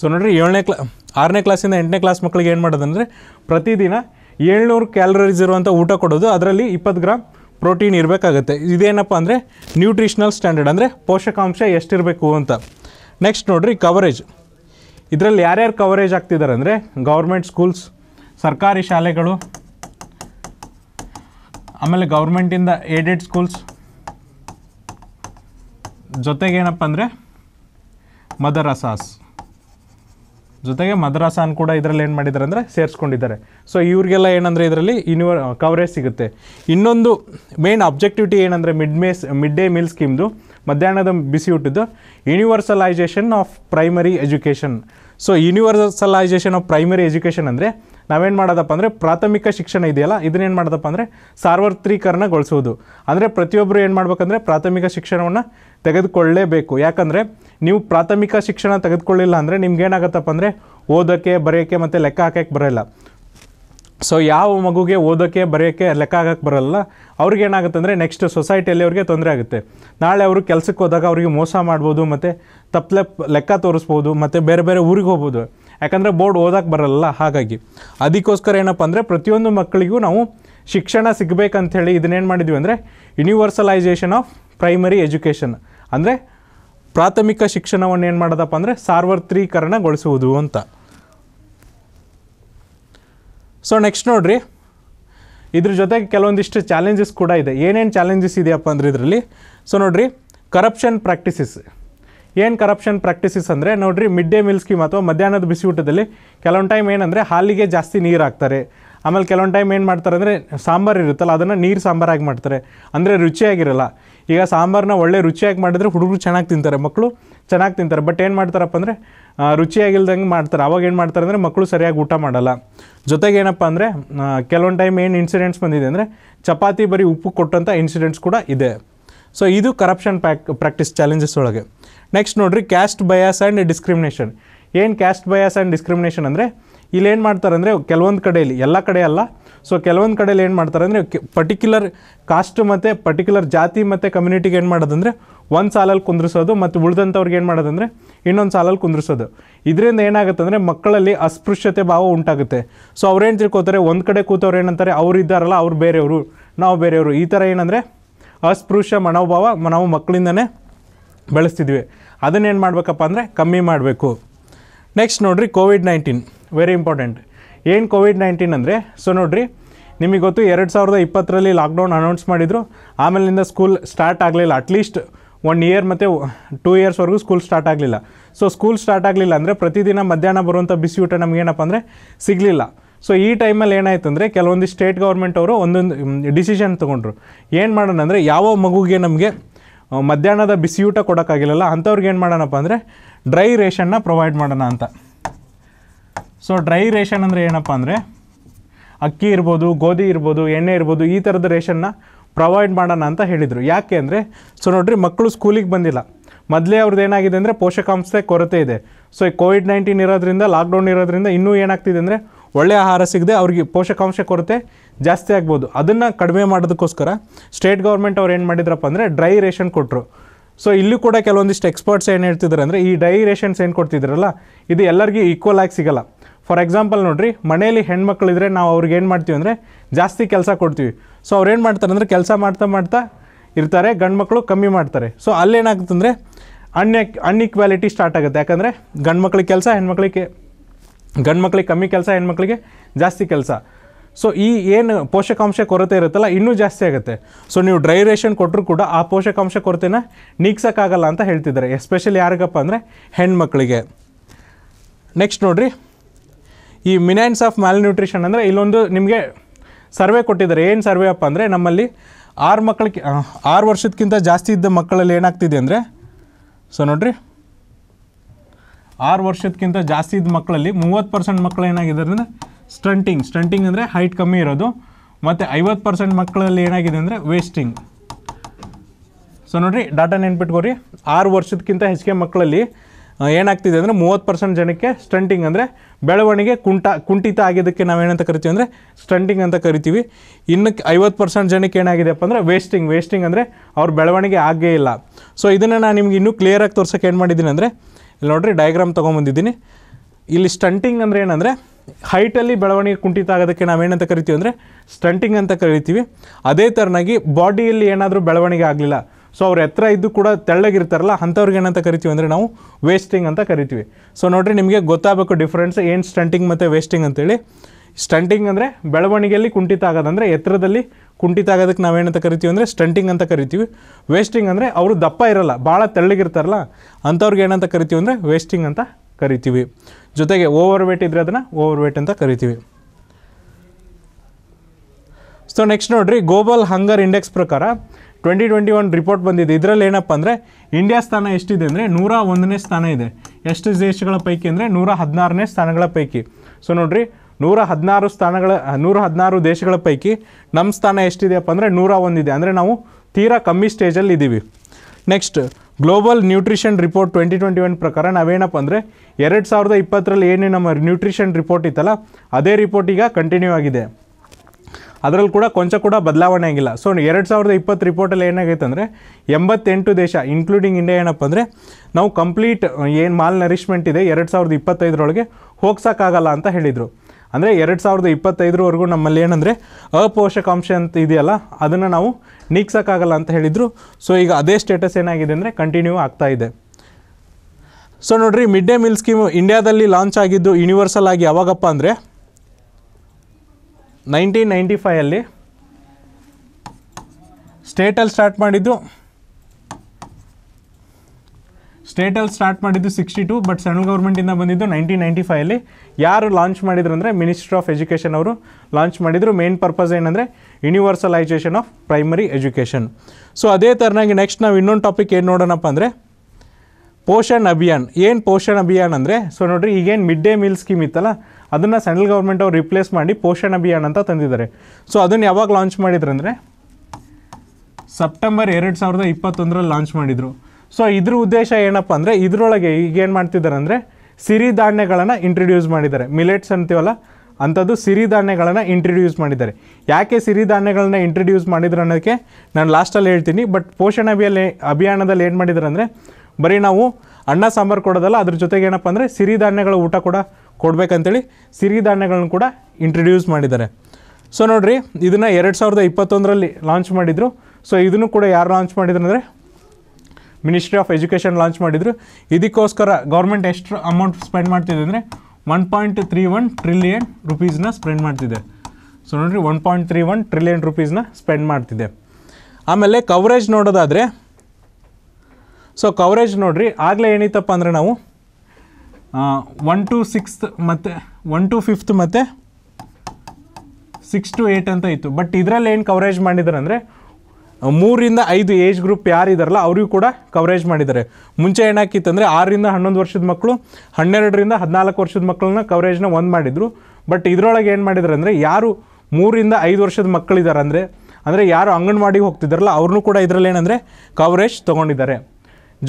ಸೊ ನೋಡಿರಿ ಏಳನೇ ಕ್ಲಾ ಆರನೇ ಕ್ಲಾಸಿಂದ ಎಂಟನೇ ಕ್ಲಾಸ್ ಮಕ್ಕಳಿಗೆ ಏನು ಮಾಡೋದಂದರೆ ಪ್ರತಿದಿನ ಏಳ್ನೂರು ಕ್ಯಾಲರೀಸ್ ಇರುವಂಥ ಊಟ ಕೊಡೋದು ಅದರಲ್ಲಿ ಇಪ್ಪತ್ತು ಗ್ರಾಮ್ ಪ್ರೋಟೀನ್ ಇರಬೇಕಾಗುತ್ತೆ ಇದೇನಪ್ಪ ಅಂದರೆ ನ್ಯೂಟ್ರಿಷನಲ್ ಸ್ಟ್ಯಾಂಡರ್ಡ್ ಅಂದರೆ ಪೋಷಕಾಂಶ ಎಷ್ಟಿರಬೇಕು ಅಂತ ನೆಕ್ಸ್ಟ್ ನೋಡಿರಿ ಕವರೇಜ್ ಇದರಲ್ಲಿ ಯಾರ್ಯಾರು ಕವರೇಜ್ ಆಗ್ತಿದ್ದಾರೆ ಅಂದರೆ ಗೌರ್ಮೆಂಟ್ ಸ್ಕೂಲ್ಸ್ ಸರ್ಕಾರಿ ಶಾಲೆಗಳು ಆಮೇಲೆ ಗೌರ್ಮೆಂಟಿಂದ ಏಡೆಡ್ ಸ್ಕೂಲ್ಸ್ ಜೊತೆಗೆ ಏನಪ್ಪ ಅಂದರೆ ಮದರಸಾಸ್ ಜೊತೆಗೆ ಮದ್ರಾಸಾನ್ ಕೂಡ ಇದರಲ್ಲಿ ಏನು ಮಾಡಿದ್ದಾರೆ ಅಂದರೆ ಸೇರಿಸ್ಕೊಂಡಿದ್ದಾರೆ ಸೊ ಇವ್ರಿಗೆಲ್ಲ ಏನಂದರೆ ಇದರಲ್ಲಿ ಯೂನಿವರ್ ಕವರೇಜ್ ಸಿಗುತ್ತೆ ಇನ್ನೊಂದು ಮೇನ್ ಅಬ್ಜೆಕ್ಟಿವಿಟಿ ಏನಂದರೆ ಮಿಡ್ ಮೇಸ್ ಮಿಡ್ ಡೇ ಮೀಲ್ ಸ್ಕೀಮ್ದು ಮಧ್ಯಾಹ್ನದ ಬಿಸಿ ಹುಟ್ಟಿದ್ದು universalisation of primary education so universalisation of primary education ಅಂದರೆ ನಾವೇನು ಮಾಡೋದಪ್ಪ ಅಂದರೆ ಪ್ರಾಥಮಿಕ ಶಿಕ್ಷಣ ಇದೆಯಲ್ಲ ಇದನ್ನೇನು ಮಾಡೋದಪ್ಪ ಅಂದರೆ ಸಾರ್ವತ್ರೀಕರಣಗೊಳಿಸೋದು ಅಂದರೆ ಪ್ರತಿಯೊಬ್ಬರು ಏನು ಮಾಡ್ಬೇಕಂದ್ರೆ ಪ್ರಾಥಮಿಕ ಶಿಕ್ಷಣವನ್ನು ತೆಗೆದುಕೊಳ್ಳಲೇಬೇಕು ಯಾಕಂದರೆ ನೀವು ಪ್ರಾಥಮಿಕ ಶಿಕ್ಷಣ ತೆಗೆದುಕೊಳ್ಳಿಲ್ಲ ಅಂದರೆ ನಿಮ್ಗೇನಾಗತ್ತಪ್ಪ ಅಂದರೆ ಓದೋಕ್ಕೆ ಬರೆಯೋಕ್ಕೆ ಮತ್ತು ಲೆಕ್ಕ ಹಾಕೋಕ್ಕೆ ಬರೋಲ್ಲ ಸೊ ಯಾವ ಮಗುಗೆ ಓದೋಕ್ಕೆ ಬರೆಯೋಕ್ಕೆ ಲೆಕ್ಕ ಹಾಕಕ್ಕೆ ಬರೋಲ್ಲ ಅವ್ರಿಗೇನಾಗುತ್ತೆ ಅಂದರೆ ನೆಕ್ಸ್ಟ್ ಸೊಸೈಟಿಯಲ್ಲಿ ಅವ್ರಿಗೆ ತೊಂದರೆ ಆಗುತ್ತೆ ನಾಳೆ ಅವರು ಕೆಲಸಕ್ಕೆ ಹೋದಾಗ ಅವರಿಗೆ ಮೋಸ ಮಾಡ್ಬೋದು ಮತ್ತು ತಪ್ಪಲೆ ಲೆಕ್ಕ ತೋರಿಸ್ಬೋದು ಮತ್ತು ಬೇರೆ ಬೇರೆ ಊರಿಗೆ ಹೋಗ್ಬೋದು ಯಾಕಂದರೆ ಬೋರ್ಡ್ ಓದಕ್ಕೆ ಬರಲ್ಲ ಹಾಗಾಗಿ ಅದಕ್ಕೋಸ್ಕರ ಏನಪ್ಪ ಅಂದರೆ ಪ್ರತಿಯೊಂದು ಮಕ್ಕಳಿಗೂ ನಾವು ಶಿಕ್ಷಣ ಸಿಗಬೇಕಂಥೇಳಿ ಇದನ್ನೇನು ಮಾಡಿದ್ವಿ ಅಂದರೆ ಯೂನಿವರ್ಸಲೈಸೇಷನ್ ಆಫ್ ಪ್ರೈಮರಿ ಎಜುಕೇಷನ್ ಅಂದರೆ ಪ್ರಾಥಮಿಕ ಶಿಕ್ಷಣವನ್ನು ಏನು ಮಾಡೋದಪ್ಪ ಅಂದರೆ ಸಾರ್ವತ್ರೀಕರಣಗೊಳಿಸುವುದು ಅಂತ ಸೊ ನೆಕ್ಸ್ಟ್ ನೋಡ್ರಿ ಇದ್ರ ಜೊತೆಗೆ ಕೆಲವೊಂದಿಷ್ಟು ಚಾಲೆಂಜಸ್ ಕೂಡ ಇದೆ ಏನೇನು ಚಾಲೆಂಜಸ್ ಇದೆಯಪ್ಪ ಅಂದರೆ ಇದರಲ್ಲಿ ಸೊ ನೋಡ್ರಿ ಕರಪ್ಷನ್ ಪ್ರಾಕ್ಟೀಸಸ್ ಏನು ಕರಪ್ಷನ್ ಪ್ರಾಕ್ಟೀಸಸ್ ಅಂದರೆ ನೋಡ್ರಿ ಮಿಡ್ ಡೇ ಮೀಲ್ ಸ್ಕೀಮ್ ಅಥವಾ ಮಧ್ಯಾಹ್ನದ ಬಿಸಿ ಊಟದಲ್ಲಿ ಕೆಲವೊಂದು ಟೈಮ್ ಏನಂದರೆ ಹಾಲಿಗೆ ಜಾಸ್ತಿ ನೀರು ಹಾಕ್ತಾರೆ ಆಮೇಲೆ ಕೆಲವೊಂದು ಟೈಮ್ ಏನು ಮಾಡ್ತಾರೆ ಅಂದರೆ ಸಾಂಬಾರು ಇರುತ್ತಲ್ಲ ಅದನ್ನು ನೀರು ಸಾಂಬಾರಾಗಿ ಮಾಡ್ತಾರೆ ಅಂದರೆ ರುಚಿಯಾಗಿರಲ್ಲ ಈಗ ಸಾಂಬಾರನ್ನ ಒಳ್ಳೆ ರುಚಿಯಾಗಿ ಮಾಡಿದ್ರೆ ಹುಡುಗರು ಚೆನ್ನಾಗಿ ತಿಂತಾರೆ ಮಕ್ಕಳು ಚೆನ್ನಾಗಿ ತಿಂತಾರೆ ಬಟ್ ಏನು ಮಾಡ್ತಾರಪ್ಪ ಅಂದರೆ ರುಚಿಯಾಗಿಲ್ದಂಗೆ ಮಾಡ್ತಾರೆ ಅವಾಗ ಏನು ಮಾಡ್ತಾರೆ ಅಂದರೆ ಮಕ್ಕಳು ಸರಿಯಾಗಿ ಊಟ ಮಾಡಲ್ಲ ಜೊತೆಗೆ ಏನಪ್ಪ ಅಂದರೆ ಕೆಲವೊಂದು ಟೈಮ್ ಏನು ಇನ್ಸಿಡೆಂಟ್ಸ್ ಬಂದಿದೆ ಅಂದರೆ ಚಪಾತಿ ಬರೀ ಉಪ್ಪು ಕೊಟ್ಟಂಥ ಇನ್ಸಿಡೆಂಟ್ಸ್ ಕೂಡ ಇದೆ ಸೊ ಇದು ಕರಪ್ಷನ್ ಪ್ಯಾಕ್ ಪ್ರಾಕ್ಟೀಸ್ ಚಾಲೆಂಜಸ್ ಒಳಗೆ ನೆಕ್ಸ್ಟ್ ನೋಡ್ರಿ ಕ್ಯಾಸ್ಟ್ ಬಯಾಸ್ ಆ್ಯಂಡ್ ಡಿಸ್ಕ್ರಿಮಿನೇಷನ್ ಏನು ಕ್ಯಾಸ್ಟ್ ಬಯಾಸ್ ಆ್ಯಂಡ್ ಡಿಸ್ಕ್ರಿಮಿನೇಷನ್ ಅಂದರೆ ಇಲ್ಲಿ ಏನು ಮಾಡ್ತಾರೆ ಅಂದರೆ ಕೆಲವೊಂದು ಕಡೆಯಲ್ಲಿ ಎಲ್ಲ ಕಡೆ ಅಲ್ಲ ಸೊ ಕೆಲವೊಂದು ಕಡೆಯಲ್ಲಿ ಏನು ಮಾಡ್ತಾರೆ ಅಂದರೆ ಪರ್ಟಿಕ್ಯುಲರ್ ಕಾಸ್ಟ್ ಮತ್ತು ಪರ್ಟಿಕ್ಯುಲರ್ ಜಾತಿ ಮತ್ತು ಕಮ್ಯುನಿಟಿಗೆ ಏನು ಮಾಡೋದಂದರೆ ಒಂದು ಸಾಲಲ್ಲಿ ಕುಂದ್ರಿಸೋದು ಮತ್ತು ಉಳಿದಂಥವ್ರಿಗೆ ಏನು ಮಾಡೋದಂದರೆ ಇನ್ನೊಂದು ಸಾಲಲ್ಲಿ ಕುಂದ್ರಿಸೋದು ಇದರಿಂದ ಏನಾಗುತ್ತೆ ಅಂದರೆ ಮಕ್ಕಳಲ್ಲಿ ಅಸ್ಪೃಶ್ಯತೆ ಭಾವ ಉಂಟಾಗುತ್ತೆ ಸೊ ಅವ್ರೇನು ತಿಳ್ಕೋತಾರೆ ಒಂದು ಕಡೆ ಕೂತವ್ರು ಏನಂತಾರೆ ಅವ್ರು ಇದ್ದಾರಲ್ಲ ಅವ್ರು ಬೇರೆಯವರು ನಾವು ಬೇರೆಯವರು ಈ ಥರ ಏನಂದರೆ ಅಸ್ಪೃಶ್ಯ ಮನೋಭಾವ ನಾವು ಮಕ್ಕಳಿಂದನೇ ಬೆಳೆಸ್ತಿದ್ವಿ ಅದನ್ನೇನು ಮಾಡಬೇಕಪ್ಪ ಅಂದರೆ ಕಮ್ಮಿ ಮಾಡಬೇಕು ನೆಕ್ಸ್ಟ್ ನೋಡಿರಿ ಕೋವಿಡ್ ನೈನ್ಟೀನ್ ವೆರಿ ಇಂಪಾರ್ಟೆಂಟ್ ಏನು ಕೋವಿಡ್ ನೈನ್ಟೀನ್ ಅಂದರೆ ಸೊ ನೋಡಿರಿ ನಿಮಗೆ ಗೊತ್ತು ಎರಡು ಸಾವಿರದ ಇಪ್ಪತ್ತರಲ್ಲಿ ಲಾಕ್ಡೌನ್ ಅನೌನ್ಸ್ ಮಾಡಿದರು ಆಮೇಲಿಂದ ಸ್ಕೂಲ್ ಸ್ಟಾರ್ಟ್ ಆಗಲಿಲ್ಲ ಅಟ್ಲೀಸ್ಟ್ ಒನ್ ಇಯರ್ ಮತ್ತು ಟೂ ಇಯರ್ಸ್ವರೆಗೂ ಸ್ಕೂಲ್ ಸ್ಟಾರ್ಟ್ ಆಗಲಿಲ್ಲ ಸೊ ಸ್ಕೂಲ್ ಸ್ಟಾರ್ಟ್ ಆಗಲಿಲ್ಲ ಅಂದರೆ ಪ್ರತಿದಿನ ಮಧ್ಯಾಹ್ನ ಬರುವಂಥ ಬಿಸಿ ಊಟ ನಮಗೇನಪ್ಪ ಅಂದರೆ ಸಿಗಲಿಲ್ಲ ಸೊ ಈ ಟೈಮಲ್ಲಿ ಏನಾಯ್ತು ಅಂದರೆ ಕೆಲವೊಂದು ಸ್ಟೇಟ್ ಗೌರ್ಮೆಂಟ್ ಅವರು ಒಂದೊಂದು ಡಿಸಿಷನ್ ತೊಗೊಂಡ್ರು ಏನು ಮಾಡೋಣ ಅಂದರೆ ಯಾವ ಮಗುಗೆ ನಮಗೆ ಮಧ್ಯಾಹ್ನದ ಬಿಸಿಯೂಟ ಕೊಡೋಕ್ಕಾಗಿಲ್ಲಲ್ಲ ಅಂಥವ್ರಿಗೆ ಏನು ಮಾಡೋಣಪ್ಪ ಅಂದರೆ ಡ್ರೈ ರೇಷನ್ನ ಪ್ರೊವೈಡ್ ಮಾಡೋಣ ಅಂತ ಸೊ ಡ್ರೈ ರೇಷನ್ ಅಂದರೆ ಏನಪ್ಪ ಅಂದರೆ ಅಕ್ಕಿ ಇರ್ಬೋದು ಗೋಧಿ ಇರ್ಬೋದು ಎಣ್ಣೆ ಇರ್ಬೋದು ಈ ಥರದ ರೇಷನ್ನ ಪ್ರೊವೈಡ್ ಮಾಡೋಣ ಅಂತ ಹೇಳಿದರು ಯಾಕೆ ಅಂದರೆ ಸೊ ನೋಡಿರಿ ಮಕ್ಕಳು ಸ್ಕೂಲಿಗೆ ಬಂದಿಲ್ಲ ಮೊದಲೇ ಅವ್ರದ್ದು ಏನಾಗಿದೆ ಅಂದರೆ ಪೋಷಕಾಂಶದ ಕೊರತೆ ಇದೆ ಸೊ ಈ ಕೋವಿಡ್ ನೈನ್ಟೀನ್ ಇರೋದ್ರಿಂದ ಲಾಕ್ಡೌನ್ ಇರೋದ್ರಿಂದ ಇನ್ನೂ ಏನಾಗ್ತಿದೆ ಅಂದರೆ ಒಳ್ಳೆಯ ಆಹಾರ ಸಿಗದೆ ಅವ್ರಿಗೆ ಪೋಷಕಾಂಶ ಕೊರತೆ ಜಾಸ್ತಿ ಆಗ್ಬೋದು ಅದನ್ನು ಕಡಿಮೆ ಮಾಡೋದಕ್ಕೋಸ್ಕರ ಸ್ಟೇಟ್ ಗೌರ್ಮೆಂಟ್ ಅವ್ರು ಏನು ಮಾಡಿದ್ರಪ್ಪ ಅಂದರೆ ಡ್ರೈ ರೇಷನ್ ಕೊಟ್ಟರು ಸೊ ಇಲ್ಲೂ ಕೂಡ ಕೆಲವೊಂದಿಷ್ಟು ಎಕ್ಸ್ಪರ್ಟ್ಸ್ ಏನು ಹೇಳ್ತಿದ್ದಾರೆ ಅಂದರೆ ಈ ಡ್ರೈ ರೇಷನ್ಸ್ ಏನು ಕೊಡ್ತಿದ್ರಲ್ಲ ಇದು ಎಲ್ಲರಿಗೂ ಈಕ್ವಲ್ ಆಗಿ ಸಿಗಲ್ಲ ಫಾರ್ ಎಕ್ಸಾಂಪಲ್ ನೋಡಿರಿ ಮನೆಯಲ್ಲಿ ಹೆಣ್ಮಕ್ಳಿದ್ರೆ ನಾವು ಅವ್ರಿಗೆ ಏನು ಮಾಡ್ತೀವಿ ಅಂದರೆ ಜಾಸ್ತಿ ಕೆಲಸ ಕೊಡ್ತೀವಿ ಸೊ ಅವ್ರು ಏನು ಮಾಡ್ತಾರೆ ಅಂದರೆ ಕೆಲಸ ಮಾಡ್ತಾ ಮಾಡ್ತಾ ಇರ್ತಾರೆ ಗಂಡು ಕಮ್ಮಿ ಮಾಡ್ತಾರೆ ಸೊ ಅಲ್ಲೇನಾಗುತ್ತಂದರೆ ಅನ್ಯ ಅನ್ಇಕ್ವಾಲಿಟಿ ಸ್ಟಾರ್ಟ್ ಆಗುತ್ತೆ ಯಾಕಂದರೆ ಗಂಡು ಮಕ್ಳಿಗೆ ಕೆಲಸ ಹೆಣ್ಮಕ್ಳಿಗೆ ಗಂಡು ಮಕ್ಳಿಗೆ ಕಮ್ಮಿ ಕೆಲಸ ಹೆಣ್ಮಕ್ಳಿಗೆ ಜಾಸ್ತಿ ಕೆಲಸ ಸೊ ಈ ಏನು ಪೋಷಕಾಂಶ ಕೊರತೆ ಇರುತ್ತಲ್ಲ ಇನ್ನೂ ಜಾಸ್ತಿ ಆಗುತ್ತೆ ಸೊ ನೀವು ಡ್ರೈ ರೇಷನ್ ಕೊಟ್ಟರು ಕೂಡ ಆ ಪೋಷಕಾಂಶ ಕೊರತೆನ ನೀಗ್ಸೋಕ್ಕಾಗಲ್ಲ ಅಂತ ಹೇಳ್ತಿದ್ದಾರೆ ಎಸ್ಪೆಷಲಿ ಯಾರಿಗಪ್ಪ ಅಂದರೆ ಹೆಣ್ಮಕ್ಳಿಗೆ ನೆಕ್ಸ್ಟ್ ನೋಡಿರಿ ಈ ಮಿನೈನ್ಸ್ ಆಫ್ ಮ್ಯಾಲ್ ನ್ಯೂಟ್ರಿಷನ್ ಅಂದರೆ ಇಲ್ಲೊಂದು ನಿಮಗೆ ಸರ್ವೆ ಕೊಟ್ಟಿದ್ದಾರೆ ಏನು ಸರ್ವೆ ಅಪ್ಪ ಅಂದರೆ ನಮ್ಮಲ್ಲಿ ಆರು ಮಕ್ಕಳಿಗೆ ಆರು ವರ್ಷದಕ್ಕಿಂತ ಜಾಸ್ತಿ ಇದ್ದ ಮಕ್ಕಳಲ್ಲಿ ಏನಾಗ್ತಿದೆ ಅಂದರೆ ಸೊ ನೋಡಿರಿ ಆರು ವರ್ಷದಕ್ಕಿಂತ ಜಾಸ್ತಿ ಇದ್ದ ಮಕ್ಕಳಲ್ಲಿ ಮೂವತ್ತು ಪರ್ಸೆಂಟ್ ಮಕ್ಕಳು ಏನಾಗಿದ್ದಾರೆ ಅಂದರೆ ಸ್ಟಂಟಿಂಗ್ ಸ್ಟಂಟಿಂಗ್ ಅಂದರೆ ಹೈಟ್ ಕಮ್ಮಿ ಇರೋದು ಮತ್ತು ಐವತ್ತು ಪರ್ಸೆಂಟ್ ಮಕ್ಕಳಲ್ಲಿ ಏನಾಗಿದೆ ಅಂದರೆ ವೇಸ್ಟಿಂಗ್ ಸೊ ನೋಡಿರಿ ಡಾಟಾ ನೆನ್ಪಿಟ್ಕೋರಿ ಆರು ವರ್ಷದಕ್ಕಿಂತ ಹೆಚ್ಚಿಗೆ ಮಕ್ಕಳಲ್ಲಿ ಏನಾಗ್ತಿದೆ ಅಂದರೆ ಮೂವತ್ತು ಪರ್ಸೆಂಟ್ ಜನಕ್ಕೆ ಸ್ಟಂಟಿಂಗ್ ಅಂದರೆ ಬೆಳವಣಿಗೆ ಕುಂಟ ಕುಂಠಿತ ಆಗಿದ್ದಕ್ಕೆ ನಾವೇನಂತ ಕರಿತೀವಿ ಅಂದರೆ ಸ್ಟಂಟಿಂಗ್ ಅಂತ ಕರಿತೀವಿ ಇನ್ನು ಐವತ್ತು ಪರ್ಸೆಂಟ್ ಜನಕ್ಕೆ ಏನಾಗಿದೆಪ್ಪ ಅಂದರೆ ವೇಸ್ಟಿಂಗ್ ವೇಸ್ಟಿಂಗ್ ಅಂದರೆ ಅವ್ರ ಬೆಳವಣಿಗೆ ಆಗೇ ಇಲ್ಲ ಸೊ ಇದನ್ನು ನಾನು ನಿಮ್ಗೆ ಇನ್ನೂ ಕ್ಲಿಯರಾಗಿ ತೋರ್ಸೋಕೆ ಏನು ಮಾಡಿದ್ದೀನಿ ಅಂದರೆ ಇಲ್ಲಿ ನೋಡಿರಿ ಡಯಾಗ್ರಾಮ್ ತೊಗೊಂಬಂದಿದ್ದೀನಿ ಇಲ್ಲಿ ಸ್ಟಂಟಿಂಗ್ ಅಂದರೆ ಏನಂದರೆ ಹೈಟಲ್ಲಿ ಬೆಳವಣಿಗೆ ಕುಂಠಿತ ಆಗೋದಕ್ಕೆ ನಾವೇನಂತ ಕರಿತೀವಿ ಅಂದರೆ ಸ್ಟಂಟಿಂಗ್ ಅಂತ ಕರಿತೀವಿ ಅದೇ ಥರನಾಗಿ ಬಾಡಿಯಲ್ಲಿ ಏನಾದರೂ ಬೆಳವಣಿಗೆ ಆಗಲಿಲ್ಲ ಸೊ ಅವ್ರ ಎತ್ತರ ಇದ್ದು ಕೂಡ ತೆಳ್ಳಗಿರ್ತಾರಲ್ಲ ಅಂಥವ್ರಿಗೆ ಏನಂತ ಕರಿತೀವಿ ಅಂದರೆ ನಾವು ವೇಸ್ಟಿಂಗ್ ಅಂತ ಕರಿತೀವಿ ಸೊ ನೋಡಿರಿ ನಿಮಗೆ ಗೊತ್ತಾಗಬೇಕು ಡಿಫ್ರೆನ್ಸ್ ಏನು ಸ್ಟಂಟಿಂಗ್ ಮತ್ತು ವೇಸ್ಟಿಂಗ್ ಅಂತೇಳಿ ಸ್ಟಂಟಿಂಗ್ ಅಂದರೆ ಬೆಳವಣಿಗೆಯಲ್ಲಿ ಕುಂಠಿತ ಆಗೋದಂದರೆ ಎತ್ತರದಲ್ಲಿ ಕುಂಠಿತ ಆಗೋದಕ್ಕೆ ನಾವೇನಂತ ಕರಿತೀವಿ ಅಂದರೆ ಸ್ಟಂಟಿಂಗ್ ಅಂತ ಕರಿತೀವಿ ವೇಸ್ಟಿಂಗ್ ಅಂದರೆ ಅವರು ದಪ್ಪ ಇರಲ್ಲ ಭಾಳ ತೆಳ್ಳಗಿರ್ತಾರಲ್ಲ ಅಂಥವ್ರಿಗೆ ಏನಂತ ಕರಿತೀವಿ ಅಂದರೆ ವೇಸ್ಟಿಂಗ್ ಅಂತ ಕರಿತೀವಿ ಜೊತೆಗೆ ಓವರ್ ವೇಟ್ ಇದ್ದರೆ ಅದನ್ನು ಓವರ್ ವೇಟ್ ಅಂತ ಕರಿತೀವಿ ಸೊ ನೆಕ್ಸ್ಟ್ ನೋಡಿರಿ ಗ್ಲೋಬಲ್ ಹಂಗರ್ ಇಂಡೆಕ್ಸ್ ಪ್ರಕಾರ ಟ್ವೆಂಟಿ ಟ್ವೆಂಟಿ ಒನ್ ರಿಪೋರ್ಟ್ ಬಂದಿದೆ ಇದರಲ್ಲಿ ಏನಪ್ಪ ಅಂದರೆ ಇಂಡಿಯಾ ಸ್ಥಾನ ಎಷ್ಟಿದೆ ಅಂದರೆ ನೂರ ಒಂದನೇ ಸ್ಥಾನ ಇದೆ ಎಷ್ಟು ದೇಶಗಳ ಪೈಕಿ ಅಂದರೆ ನೂರ ಹದಿನಾರನೇ ಸ್ಥಾನಗಳ ಪೈಕಿ ಸೊ ನೋಡಿರಿ ನೂರ ಹದಿನಾರು ಸ್ಥಾನಗಳ ನೂರ ಹದಿನಾರು ದೇಶಗಳ ಪೈಕಿ ನಮ್ಮ ಸ್ಥಾನ ಎಷ್ಟಿದೆಯಪ್ಪ ಅಂದರೆ ನೂರ ಒಂದಿದೆ ಅಂದರೆ ನಾವು ತೀರಾ ಕಮ್ಮಿ ಸ್ಟೇಜಲ್ಲಿ ಇದ್ದೀವಿ next global nutrition report twenty twenty one ಪ್ರಕಾರ ನಾವೇನಪ್ಪ ಅಂದರೆ ಎರಡು ಸಾವಿರದ ಇಪ್ಪತ್ತರಲ್ಲಿ ಏನು ನಮ್ಮ ನ್ಯೂಟ್ರಿಷನ್ ರಿಪೋರ್ಟ್ ಇತ್ತಲ್ಲ ಅದೇ ರಿಪೋರ್ಟ್ ಈಗ ಕಂಟಿನ್ಯೂ ಆಗಿದೆ ಅದರಲ್ಲಿ ಕೂಡ ಕೊಂಚ ಕೂಡ ಬದಲಾವಣೆ ಆಗಿಲ್ಲ ಸೊ ಎರಡು ಸಾವಿರದ ಇಪ್ಪತ್ತು ರಿಪೋರ್ಟಲ್ಲಿ ಏನಾಗೈತೆ ಅಂದರೆ ಎಂಬತ್ತೆಂಟು ದೇಶ ಇನ್ಕ್ಲೂಡಿಂಗ್ ಇಂಡಿಯಾ ಏನಪ್ಪ ಅಂದರೆ ನಾವು ಕಂಪ್ಲೀಟ್ ಏನು ಮಾಲ್ ನರಿಷ್ಮೆಂಟ್ ಇದೆ ಎರಡು ಸಾವಿರದ ಇಪ್ಪತ್ತೈದರೊಳಗೆ ಹೋಗ್ಸೋಕ್ಕಾಗಲ್ಲ ಅಂತ ಹೇಳಿದರು ಅಂದರೆ ಎರಡು ಸಾವಿರದ ಇಪ್ಪತ್ತೈದರವರೆಗೂ ನಮ್ಮಲ್ಲಿ ಏನಂದರೆ ಅಪೋಷಕಾಂಶ ಅಂತ ಇದೆಯಲ್ಲ ಅದನ್ನು ನಾವು ನೀಗ್ಸೋಕ್ಕಾಗಲ್ಲ ಅಂತ ಹೇಳಿದರು ಸೊ ಈಗ ಅದೇ ಸ್ಟೇಟಸ್ ಏನಾಗಿದೆ ಅಂದರೆ ಕಂಟಿನ್ಯೂ ಆಗ್ತಾ ಇದೆ ಸೊ ನೋಡಿರಿ ಮಿಡ್ ಡೇ ಮೀಲ್ ಸ್ಕೀಮು ಇಂಡಿಯಾದಲ್ಲಿ ಲಾಂಚ್ ಆಗಿದ್ದು ಯೂನಿವರ್ಸಲ್ ಆಗಿ ಯಾವಾಗಪ್ಪ ಅಂದರೆ ನೈನ್ಟೀನ್ ನೈಂಟಿ ಫೈಯಲ್ಲಿ ಸ್ಟೇಟಲ್ಲಿ ಸ್ಟಾರ್ಟ್ ಮಾಡಿದ್ದು ಸ್ಟೇಟಲ್ಲಿ ಸ್ಟಾರ್ಟ್ ಮಾಡಿದ್ದು ಸಿಕ್ಸ್ಟಿ ಟು ಬಟ್ ಸೆಂಟ್ರಲ್ ಗೌರ್ಮೆಂಟಿಂದ ಬಂದಿದ್ದು ನೈನ್ಟೀನ್ ನೈಂಟಿ ಫೈವಲ್ಲಿ ಯಾರು ಲಾಂಚ್ ಮಾಡಿದ್ರು ಅಂದರೆ ಮಿನಿಸ್ಟ್ರ್ ಆಫ್ ಎಜುಕೇಷನ್ ಅವರು ಲಾಂಚ್ ಮಾಡಿದ್ರು ಮೇನ್ ಪರ್ಪಸ್ ಏನಂದರೆ universalisation of primary education so ಅದೇ ಥರನಾಗಿ ನೆಕ್ಸ್ಟ್ ನಾವು ಇನ್ನೊಂದು ಟಾಪಿಕ್ ಏನು ನೋಡೋಣಪ್ಪ ಅಂದರೆ ಪೋಷಣ್ ಅಭಿಯಾನ್ ಏನು ಪೋಷಣ್ ಅಭಿಯಾನ್ ಅಂದರೆ ಸೊ ನೋಡಿರಿ ಈಗೇನು ಮಿಡ್ ಡೇ ಮೀಲ್ ಸ್ಕೀಮ್ ಇತ್ತಲ್ಲ ಅದನ್ನು ಸೆಂಟ್ರಲ್ ಗೌರ್ಮೆಂಟ್ ಅವ್ರು ರಿಪ್ಲೇಸ್ ಮಾಡಿ ಪೋಷಣ್ ಅಭಿಯಾನ್ ಅಂತ ತಂದಿದ್ದಾರೆ ಸೊ ಅದನ್ನು ಯಾವಾಗ ಲಾಂಚ್ ಮಾಡಿದ್ರು ಅಂದರೆ ಸೆಪ್ಟೆಂಬರ್ ಎರಡು ಸಾವಿರದ ಇಪ್ಪತ್ತೊಂದರಲ್ಲಿ ಲಾಂಚ್ ಮಾಡಿದರು ಸೊ ಇದ್ರ ಉದ್ದೇಶ ಏನಪ್ಪ ಅಂದರೆ ಇದರೊಳಗೆ ಈಗೇನು ಮಾಡ್ತಿದ್ದಾರೆ ಅಂದರೆ ಸಿರಿಧಾನ್ಯಗಳನ್ನು ಇಂಟ್ರಡ್ಯೂಸ್ ಮಾಡಿದ್ದಾರೆ ಮಿಲೆಟ್ಸ್ ಅಂತೀವಲ್ಲ ಅಂಥದ್ದು ಸಿರಿಧಾನ್ಯಗಳನ್ನು ಇಂಟ್ರಡ್ಯೂಸ್ ಮಾಡಿದ್ದಾರೆ ಯಾಕೆ ಸಿರಿಧಾನ್ಯಗಳನ್ನ ಇಂಟ್ರಡ್ಯೂಸ್ ಮಾಡಿದ್ರು ಅನ್ನೋದಕ್ಕೆ ನಾನು ಲಾಸ್ಟಲ್ಲಿ ಹೇಳ್ತೀನಿ ಬಟ್ ಪೋಷಣ ಅಭಿಯಲ್ಲಿ ಅಭಿಯಾನದಲ್ಲಿ ಏನು ಮಾಡಿದ್ರು ಅಂದರೆ ಬರೀ ನಾವು ಅನ್ನ ಸಾಂಬಾರು ಕೊಡೋದಲ್ಲ ಅದ್ರ ಜೊತೆಗೆ ಏನಪ್ಪ ಅಂದರೆ ಸಿರಿಧಾನ್ಯಗಳ ಊಟ ಕೂಡ ಕೊಡಬೇಕಂತೇಳಿ ಸಿರಿಧಾನ್ಯಗಳನ್ನು ಕೂಡ ಇಂಟ್ರಡ್ಯೂಸ್ ಮಾಡಿದ್ದಾರೆ ಸೊ ನೋಡಿರಿ ಇದನ್ನು ಎರಡು ಸಾವಿರದ ಇಪ್ಪತ್ತೊಂದರಲ್ಲಿ ಲಾಂಚ್ ಮಾಡಿದರು ಸೊ ಇದನ್ನು ಕೂಡ ಯಾರು ಲಾಂಚ್ ಮಾಡಿದ್ರು ಅಂದರೆ ಮಿನಿಸ್ಟ್ರಿ ಆಫ್ ಎಜುಕೇಷನ್ ಲಾಂಚ್ ಮಾಡಿದರು ಇದಕ್ಕೋಸ್ಕರ ಗೌರ್ಮೆಂಟ್ ಎಷ್ಟು ಅಮೌಂಟ್ ಸ್ಪೆಂಡ್ ಮಾಡ್ತಿದೆ ಅಂದರೆ one point three one trillion ರುಪೀಸ್ನ ಸ್ಪೆಂಡ್ ಮಾಡ್ತಿದೆ ಸೊ ನೋಡಿರಿ one point three one trillion ರುಪೀಸ್ನ ಸ್ಪೆಂಡ್ ಮಾಡ್ತಿದೆ ಆಮೇಲೆ ಕವರೇಜ್ ನೋಡೋದಾದರೆ ಸೊ ಕವರೇಜ್ ನೋಡಿರಿ ಆಗಲೇ ಏನಿತ್ತಪ್ಪ ಅಂದರೆ ನಾವು ಒನ್ ಟು ಸಿಕ್ಸ್ತ್ ಮತ್ತು ಒನ್ ಟು ಫಿಫ್ತ್ ಮತ್ತು ಸಿಕ್ಸ್ ಟು ಏಯ್ಟ್ ಅಂತ ಇತ್ತು ಬಟ್ ಇದರಲ್ಲಿ ಏನು ಕವರೇಜ್ ಮಾಡಿದ್ರಂದರೆ ಅಂದರೆ ಮೂರಿಂದ ಐದು ಏಜ್ ಗ್ರೂಪ್ ಯಾರಿದಾರಲ್ಲ ಅವರಿಗೂ ಕೂಡ ಕವರೇಜ್ ಮಾಡಿದ್ದಾರೆ ಮುಂಚೆ ಅಂದರೆ ಆರರಿಂದ ಹನ್ನೊಂದು ವರ್ಷದ ಮಕ್ಕಳು ಹನ್ನೆರಡರಿಂದ ಹದಿನಾಲ್ಕು ವರ್ಷದ ಮಕ್ಕಳನ್ನ ಕವರೇಜ್ನ ಒಂದು ಮಾಡಿದರು ಬಟ್ ಇದರೊಳಗೆ ಏನು ಮಾಡಿದ್ರು ಅಂದರೆ ಯಾರು ಮೂರಿಂದ ಐದು ವರ್ಷದ ಮಕ್ಕಳಿದ್ದಾರೆ ಅಂದರೆ ಅಂದರೆ ಯಾರು ಅಂಗನವಾಡಿಗೆ ಹೋಗ್ತಿದ್ದಾರಲ್ಲ ಅವ್ರನ್ನೂ ಕೂಡ ಇದರಲ್ಲಿ ಏನಂದರೆ ಕವರೇಜ್ ತೊಗೊಂಡಿದ್ದಾರೆ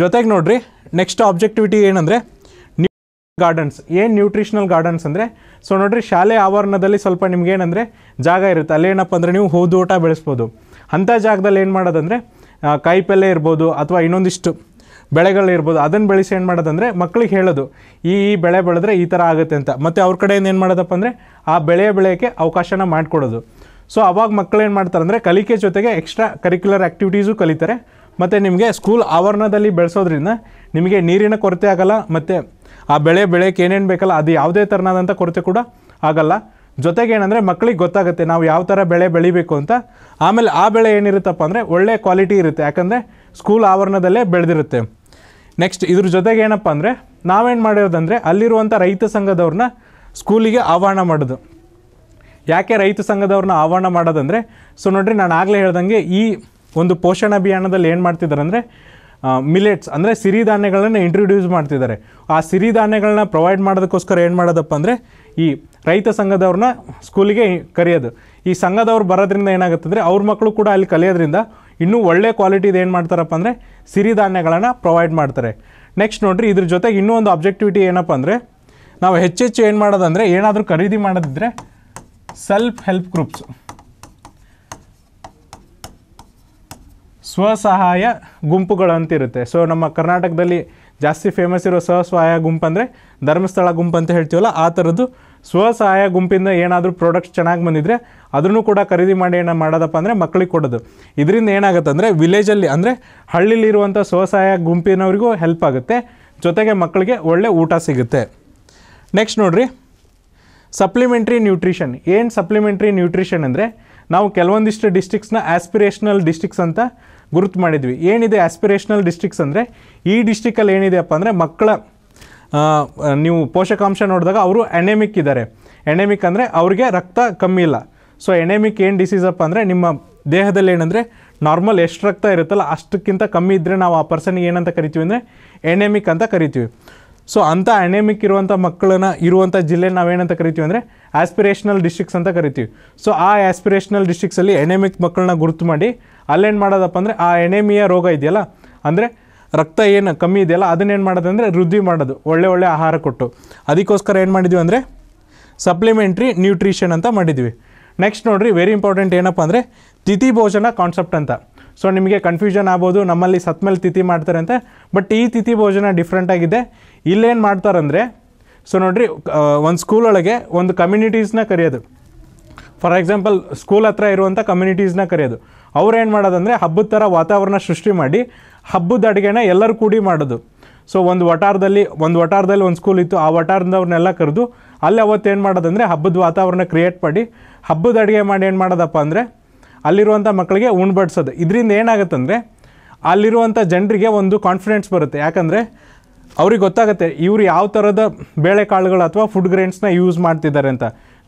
ಜೊತೆಗೆ ನೋಡಿರಿ ನೆಕ್ಸ್ಟ್ ಆಬ್ಜೆಕ್ಟಿವಿಟಿ ಏನಂದರೆ ಗಾರ್ಡನ್ಸ್ ಏನು ನ್ಯೂಟ್ರಿಷನಲ್ ಗಾರ್ಡನ್ಸ್ ಅಂದರೆ ಸೊ ನೋಡಿರಿ ಶಾಲೆ ಆವರಣದಲ್ಲಿ ಸ್ವಲ್ಪ ನಿಮ್ಗೆ ಜಾಗ ಇರುತ್ತೆ ಅಲ್ಲೇನಪ್ಪ ಅಂದರೆ ನೀವು ಊಟ ಬೆಳೆಸ್ಬೋದು ಅಂಥ ಜಾಗದಲ್ಲಿ ಏನು ಮಾಡೋದಂದರೆ ಕಾಯಿ ಪಲ್ಯ ಇರ್ಬೋದು ಅಥವಾ ಇನ್ನೊಂದಿಷ್ಟು ಬೆಳೆಗಳಿರ್ಬೋದು ಅದನ್ನು ಬೆಳೆಸಿ ಏನು ಮಾಡೋದಂದರೆ ಮಕ್ಕಳಿಗೆ ಹೇಳೋದು ಈ ಈ ಬೆಳೆ ಬೆಳೆದ್ರೆ ಈ ಥರ ಆಗುತ್ತೆ ಅಂತ ಮತ್ತು ಅವ್ರ ಕಡೆಯಿಂದ ಏನು ಮಾಡೋದಪ್ಪ ಅಂದರೆ ಆ ಬೆಳೆಯ ಬೆಳೆಯೋಕ್ಕೆ ಅವಕಾಶನ ಮಾಡಿಕೊಡೋದು ಸೊ ಅವಾಗ ಮಕ್ಕಳು ಏನು ಮಾಡ್ತಾರೆ ಅಂದರೆ ಕಲಿಕೆ ಜೊತೆಗೆ ಎಕ್ಸ್ಟ್ರಾ ಕರಿಕ್ಯುಲರ್ ಆ್ಯಕ್ಟಿವಿಟೀಸು ಕಲಿತಾರೆ ಮತ್ತು ನಿಮಗೆ ಸ್ಕೂಲ್ ಆವರಣದಲ್ಲಿ ಬೆಳೆಸೋದ್ರಿಂದ ನಿಮಗೆ ನೀರಿನ ಕೊರತೆ ಆಗಲ್ಲ ಮತ್ತು ಆ ಬೆಳೆ ಬೆಳೆಯೋಕ್ಕೆ ಏನೇನು ಬೇಕಲ್ಲ ಅದು ಯಾವುದೇ ಥರನಾದಂಥ ಕೊರತೆ ಕೂಡ ಆಗಲ್ಲ ಜೊತೆಗೆ ಏನಂದರೆ ಮಕ್ಕಳಿಗೆ ಗೊತ್ತಾಗುತ್ತೆ ನಾವು ಯಾವ ಥರ ಬೆಳೆ ಬೆಳಿಬೇಕು ಅಂತ ಆಮೇಲೆ ಆ ಬೆಳೆ ಏನಿರುತ್ತಪ್ಪ ಅಂದರೆ ಒಳ್ಳೆಯ ಕ್ವಾಲಿಟಿ ಇರುತ್ತೆ ಯಾಕಂದರೆ ಸ್ಕೂಲ್ ಆವರಣದಲ್ಲೇ ಬೆಳೆದಿರುತ್ತೆ ನೆಕ್ಸ್ಟ್ ಇದ್ರ ಜೊತೆಗೆ ಏನಪ್ಪ ಅಂದರೆ ನಾವೇನು ಮಾಡಿರೋದಂದರೆ ಅಲ್ಲಿರುವಂಥ ರೈತ ಸಂಘದವ್ರನ್ನ ಸ್ಕೂಲಿಗೆ ಆಹ್ವಾನ ಮಾಡೋದು ಯಾಕೆ ರೈತ ಸಂಘದವ್ರನ್ನ ಆಹ್ವಾನ ಮಾಡೋದಂದರೆ ಸೊ ನೋಡಿರಿ ನಾನು ಆಗಲೇ ಹೇಳ್ದಂಗೆ ಈ ಒಂದು ಪೋಷಣ ಅಭಿಯಾನದಲ್ಲಿ ಏನು ಮಾಡ್ತಿದ್ದಾರೆ ಅಂದರೆ ಮಿಲೆಟ್ಸ್ ಅಂದರೆ ಸಿರಿಧಾನ್ಯಗಳನ್ನ ಇಂಟ್ರೊಡ್ಯೂಸ್ ಮಾಡ್ತಿದ್ದಾರೆ ಆ ಸಿರಿಧಾನ್ಯಗಳನ್ನ ಪ್ರೊವೈಡ್ ಮಾಡೋದಕ್ಕೋಸ್ಕರ ಏನು ಮಾಡೋದಪ್ಪ ಅಂದರೆ ಈ ರೈತ ಸಂಘದವ್ರನ್ನ ಸ್ಕೂಲಿಗೆ ಕರೆಯೋದು ಈ ಸಂಘದವ್ರು ಬರೋದ್ರಿಂದ ಅಂದರೆ ಅವ್ರ ಮಕ್ಕಳು ಕೂಡ ಅಲ್ಲಿ ಕಲಿಯೋದ್ರಿಂದ ಇನ್ನೂ ಒಳ್ಳೆ ಕ್ವಾಲಿಟಿದು ಏನು ಮಾಡ್ತಾರಪ್ಪ ಅಂದರೆ ಸಿರಿಧಾನ್ಯಗಳನ್ನು ಪ್ರೊವೈಡ್ ಮಾಡ್ತಾರೆ ನೆಕ್ಸ್ಟ್ ನೋಡಿರಿ ಇದ್ರ ಜೊತೆಗೆ ಇನ್ನೂ ಒಂದು ಅಬ್ಜೆಕ್ಟಿವಿಟಿ ಏನಪ್ಪ ಅಂದರೆ ನಾವು ಹೆಚ್ಚೆಚ್ಚು ಏನು ಮಾಡೋದಂದರೆ ಏನಾದರೂ ಖರೀದಿ ಮಾಡೋದಿದ್ದರೆ ಸೆಲ್ಫ್ ಹೆಲ್ಪ್ ಗ್ರೂಪ್ಸ್ ಸ್ವಸಹಾಯ ಗುಂಪುಗಳು ಅಂತಿರುತ್ತೆ ಸೊ ನಮ್ಮ ಕರ್ನಾಟಕದಲ್ಲಿ ಜಾಸ್ತಿ ಫೇಮಸ್ ಇರೋ ಸ್ವಸಹಾಯ ಗುಂಪು ಅಂದರೆ ಧರ್ಮಸ್ಥಳ ಗುಂಪು ಅಂತ ಹೇಳ್ತೀವಲ್ಲ ಆ ಥರದ್ದು ಸ್ವಸಹಾಯ ಗುಂಪಿಂದ ಏನಾದರೂ ಪ್ರಾಡಕ್ಟ್ಸ್ ಚೆನ್ನಾಗಿ ಬಂದಿದ್ರೆ ಅದನ್ನು ಕೂಡ ಖರೀದಿ ಮಾಡಿ ಏನು ಮಾಡೋದಪ್ಪ ಅಂದರೆ ಮಕ್ಕಳಿಗೆ ಕೊಡೋದು ಇದರಿಂದ ಏನಾಗುತ್ತೆ ಅಂದರೆ ವಿಲೇಜಲ್ಲಿ ಅಂದರೆ ಹಳ್ಳಿಲಿರುವಂಥ ಸ್ವಸಹಾಯ ಗುಂಪಿನವರಿಗೂ ಹೆಲ್ಪ್ ಆಗುತ್ತೆ ಜೊತೆಗೆ ಮಕ್ಕಳಿಗೆ ಒಳ್ಳೆ ಊಟ ಸಿಗುತ್ತೆ ನೆಕ್ಸ್ಟ್ ನೋಡಿರಿ ಸಪ್ಲಿಮೆಂಟ್ರಿ ನ್ಯೂಟ್ರಿಷನ್ ಏನು ಸಪ್ಲಿಮೆಂಟ್ರಿ ನ್ಯೂಟ್ರಿಷನ್ ಅಂದರೆ ನಾವು ಕೆಲವೊಂದಿಷ್ಟು ಡಿಸ್ಟಿಕ್ಸ್ನ ಆಸ್ಪಿರೇಷನಲ್ ಡಿಸ್ಟಿಕ್ಸ್ ಅಂತ ಗುರುತು ಮಾಡಿದ್ವಿ ಏನಿದೆ ಆ್ಯಸ್ಪಿರೇಷ್ನಲ್ ಡಿಸ್ಟಿಕ್ಸ್ ಅಂದರೆ ಈ ಡಿಸ್ಟಿಕಲ್ಲಿ ಏನಿದೆಯಪ್ಪ ಅಂದರೆ ಮಕ್ಕಳ ನೀವು ಪೋಷಕಾಂಶ ನೋಡಿದಾಗ ಅವರು ಎನೆಮಿಕ್ ಇದ್ದಾರೆ ಎನೆಮಿಕ್ ಅಂದರೆ ಅವ್ರಿಗೆ ರಕ್ತ ಕಮ್ಮಿ ಇಲ್ಲ ಸೊ ಎನೆಮಿಕ್ ಏನು ಅಪ್ಪ ಅಂದರೆ ನಿಮ್ಮ ದೇಹದಲ್ಲಿ ಏನಂದರೆ ನಾರ್ಮಲ್ ಎಷ್ಟು ರಕ್ತ ಇರುತ್ತಲ್ಲ ಅಷ್ಟಕ್ಕಿಂತ ಕಮ್ಮಿ ಇದ್ದರೆ ನಾವು ಆ ಪರ್ಸನ್ಗೆ ಏನಂತ ಕರಿತೀವಿ ಅಂದರೆ ಎನೆಮಿಕ್ ಅಂತ ಕರಿತೀವಿ ಸೊ ಅಂಥ ಎನೆಮಿಕ್ ಇರುವಂಥ ಮಕ್ಕಳನ್ನ ಇರುವಂಥ ಜಿಲ್ಲೆ ನಾವೇನಂತ ಕರಿತೀವಿ ಅಂದರೆ ಆ್ಯಸ್ಪಿರೇಷನಲ್ ಡಿಸ್ಟಿಕ್ಸ್ ಅಂತ ಕರಿತೀವಿ ಸೊ ಆ ಆ್ಯಸ್ಪಿರೇಷನಲ್ ಡಿಸ್ಟ್ರಿಕ್ಸಲ್ಲಿ ಎನೆಮಿಕ್ ಮಕ್ಕಳನ್ನ ಗುರುತು ಮಾಡಿ ಅಲ್ಲೇನು ಮಾಡೋದಪ್ಪ ಅಂದರೆ ಆ ಎನೆಮಿಯ ರೋಗ ಇದೆಯಲ್ಲ ಅಂದರೆ ರಕ್ತ ಏನು ಕಮ್ಮಿ ಇದೆಯಲ್ಲ ಅದನ್ನೇನು ಮಾಡೋದು ಅಂದರೆ ವೃದ್ಧಿ ಮಾಡೋದು ಒಳ್ಳೆ ಒಳ್ಳೆ ಆಹಾರ ಕೊಟ್ಟು ಅದಕ್ಕೋಸ್ಕರ ಏನು ಮಾಡಿದ್ವಿ ಅಂದರೆ ಸಪ್ಲಿಮೆಂಟ್ರಿ ನ್ಯೂಟ್ರಿಷನ್ ಅಂತ ಮಾಡಿದ್ವಿ ನೆಕ್ಸ್ಟ್ ನೋಡಿರಿ ವೆರಿ ಇಂಪಾರ್ಟೆಂಟ್ ಏನಪ್ಪ ಅಂದರೆ ತಿಥಿ ಭೋಜನ ಕಾನ್ಸೆಪ್ಟ್ ಅಂತ ಸೊ ನಿಮಗೆ ಕನ್ಫ್ಯೂಷನ್ ಆಗ್ಬೋದು ನಮ್ಮಲ್ಲಿ ಸತ್ ಮೇಲೆ ತಿಥಿ ಮಾಡ್ತಾರೆ ಅಂತ ಬಟ್ ಈ ತಿಥಿ ಭೋಜನ ಡಿಫ್ರೆಂಟ್ ಆಗಿದೆ ಇಲ್ಲೇನು ಮಾಡ್ತಾರಂದರೆ ಸೊ ನೋಡಿರಿ ಒಂದು ಸ್ಕೂಲೊಳಗೆ ಒಂದು ಕಮ್ಯುನಿಟೀಸ್ನ ಕರೆಯೋದು ಫಾರ್ ಎಕ್ಸಾಂಪಲ್ ಸ್ಕೂಲ್ ಹತ್ರ ಇರುವಂಥ ಕಮ್ಯುನಿಟೀಸ್ನ ಕರೆಯೋದು ಏನು ಮಾಡೋದಂದರೆ ಹಬ್ಬದ ಥರ ವಾತಾವರಣ ಸೃಷ್ಟಿ ಮಾಡಿ ಹಬ್ಬದ ಅಡುಗೆನ ಎಲ್ಲರೂ ಕೂಡಿ ಮಾಡೋದು ಸೊ ಒಂದು ವಟಾರದಲ್ಲಿ ಒಂದು ವಟಾರದಲ್ಲಿ ಒಂದು ಸ್ಕೂಲ್ ಇತ್ತು ಆ ವಟಾರದವ್ರನ್ನೆಲ್ಲ ಕರೆದು ಅಲ್ಲಿ ಅವತ್ತು ಏನು ಮಾಡೋದಂದರೆ ಹಬ್ಬದ ವಾತಾವರಣ ಕ್ರಿಯೇಟ್ ಮಾಡಿ ಹಬ್ಬದ ಅಡುಗೆ ಮಾಡಿ ಏನು ಮಾಡೋದಪ್ಪ ಅಂದರೆ ಅಲ್ಲಿರುವಂಥ ಮಕ್ಕಳಿಗೆ ಉಣ್ಬಡ್ಸೋದು ಇದರಿಂದ ಏನಾಗುತ್ತಂದರೆ ಅಲ್ಲಿರುವಂಥ ಜನರಿಗೆ ಒಂದು ಕಾನ್ಫಿಡೆನ್ಸ್ ಬರುತ್ತೆ ಯಾಕಂದರೆ ಅವ್ರಿಗೆ ಗೊತ್ತಾಗುತ್ತೆ ಇವರು ಯಾವ ಥರದ ಬೇಳೆಕಾಳುಗಳು ಅಥವಾ ಫುಡ್ ಗ್ರೇನ್ಸ್ನ ಯೂಸ್ ಮಾಡ್ತಿದ್ದಾರೆ ಅಂತ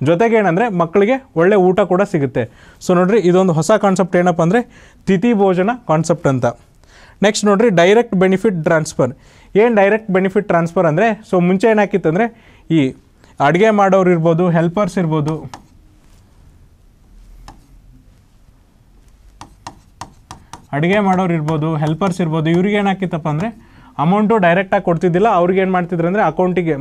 ಜೊತೆಗೆ ಏನಂದರೆ ಮಕ್ಕಳಿಗೆ ಒಳ್ಳೆ ಊಟ ಕೂಡ ಸಿಗುತ್ತೆ ಸೊ ನೋಡಿರಿ ಇದೊಂದು ಹೊಸ ಕಾನ್ಸೆಪ್ಟ್ ಏನಪ್ಪ ಅಂದರೆ ತಿಥಿ ಭೋಜನ ಕಾನ್ಸೆಪ್ಟ್ ಅಂತ ನೆಕ್ಸ್ಟ್ ನೋಡಿರಿ ಡೈರೆಕ್ಟ್ ಬೆನಿಫಿಟ್ ಟ್ರಾನ್ಸ್ಫರ್ ಏನು ಡೈರೆಕ್ಟ್ ಬೆನಿಫಿಟ್ ಟ್ರಾನ್ಸ್ಫರ್ ಅಂದರೆ ಸೊ ಮುಂಚೆ ಏನಾಗಿತ್ತು ಈ ಅಡುಗೆ ಮಾಡೋರು ಇರ್ಬೋದು ಹೆಲ್ಪರ್ಸ್ ಇರ್ಬೋದು ಅಡುಗೆ ಮಾಡೋರು ಇರ್ಬೋದು ಹೆಲ್ಪರ್ಸ್ ಇರ್ಬೋದು ಇವ್ರಿಗೆ ಏನಾಕಿತ್ತಪ್ಪ ಅಂದರೆ ಅಮೌಂಟು ಡೈರೆಕ್ಟಾಗಿ ಕೊಡ್ತಿದ್ದಿಲ್ಲ ಅವ್ರಿಗೆ ಏನು ಮಾಡ್ತಿದ್ರು ಅಂದರೆ ಅಕೌಂಟಿಗೆ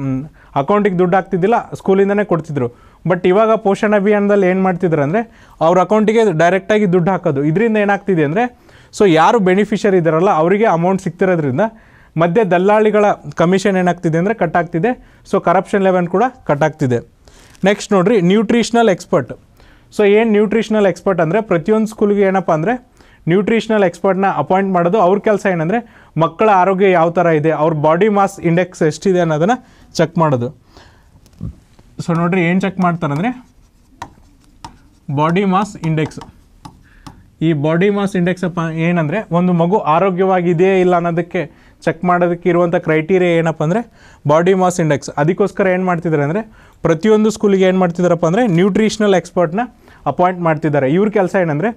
ಅಕೌಂಟಿಗೆ ದುಡ್ಡು ಹಾಕ್ತಿದ್ದಿಲ್ಲ ಸ್ಕೂಲಿಂದನೇ ಕೊಡ್ತಿದ್ರು ಬಟ್ ಇವಾಗ ಪೋಷಣ ಅಭಿಯಾನದಲ್ಲಿ ಏನು ಮಾಡ್ತಿದ್ರು ಅಂದರೆ ಅವ್ರ ಅಕೌಂಟಿಗೆ ಡೈರೆಕ್ಟಾಗಿ ದುಡ್ಡು ಹಾಕೋದು ಇದರಿಂದ ಏನಾಗ್ತಿದೆ ಅಂದರೆ ಸೊ ಯಾರು ಬೆನಿಫಿಷರಿ ಇದ್ದಾರಲ್ಲ ಅವರಿಗೆ ಅಮೌಂಟ್ ಸಿಗ್ತಿರೋದ್ರಿಂದ ಮಧ್ಯೆ ದಲ್ಲಾಳಿಗಳ ಕಮಿಷನ್ ಏನಾಗ್ತಿದೆ ಅಂದರೆ ಕಟ್ ಆಗ್ತಿದೆ ಸೊ ಕರಪ್ಷನ್ ಲೆವೆಲ್ ಕೂಡ ಕಟ್ ಆಗ್ತಿದೆ ನೆಕ್ಸ್ಟ್ ನೋಡಿರಿ ನ್ಯೂಟ್ರಿಷ್ನಲ್ ಎಕ್ಸ್ಪರ್ಟ್ ಸೊ ಏನು ನ್ಯೂಟ್ರಿಷ್ನಲ್ ಎಕ್ಸ್ಪರ್ಟ್ ಅಂದರೆ ಪ್ರತಿಯೊಂದು ಸ್ಕೂಲ್ಗೆ ಏನಪ್ಪ ಅಂದರೆ ನ್ಯೂಟ್ರಿಷ್ನಲ್ ಎಕ್ಸ್ಪರ್ಟ್ನ ಅಪಾಯಿಂಟ್ ಮಾಡೋದು ಅವ್ರ ಕೆಲಸ ಏನಂದರೆ ಮಕ್ಕಳ ಆರೋಗ್ಯ ಯಾವ ಥರ ಇದೆ ಅವ್ರ ಬಾಡಿ ಮಾಸ್ ಇಂಡೆಕ್ಸ್ ಎಷ್ಟಿದೆ ಅನ್ನೋದನ್ನು ಚೆಕ್ ಮಾಡೋದು ಸೊ ನೋಡಿರಿ ಏನು ಚೆಕ್ ಮಾಡ್ತಾರಂದರೆ ಬಾಡಿ ಮಾಸ್ ಇಂಡೆಕ್ಸ್ ಈ ಬಾಡಿ ಮಾಸ್ ಇಂಡೆಕ್ಸ್ ಅಪ್ಪ ಏನಂದರೆ ಒಂದು ಮಗು ಆರೋಗ್ಯವಾಗಿದೆಯೇ ಇಲ್ಲ ಅನ್ನೋದಕ್ಕೆ ಚೆಕ್ ಮಾಡೋದಕ್ಕೆ ಇರುವಂಥ ಕ್ರೈಟೀರಿಯಾ ಏನಪ್ಪ ಅಂದರೆ ಬಾಡಿ ಮಾಸ್ ಇಂಡೆಕ್ಸ್ ಅದಕ್ಕೋಸ್ಕರ ಏನು ಮಾಡ್ತಿದ್ದಾರೆ ಅಂದರೆ ಪ್ರತಿಯೊಂದು ಸ್ಕೂಲಿಗೆ ಏನು ಮಾಡ್ತಿದ್ದಾರಪ್ಪ ಅಂದರೆ ನ್ಯೂಟ್ರಿಷನಲ್ ಎಕ್ಸ್ಪರ್ಟ್ನ ಅಪಾಯಿಂಟ್ ಮಾಡ್ತಿದ್ದಾರೆ ಇವ್ರ ಕೆಲಸ ಏನಂದರೆ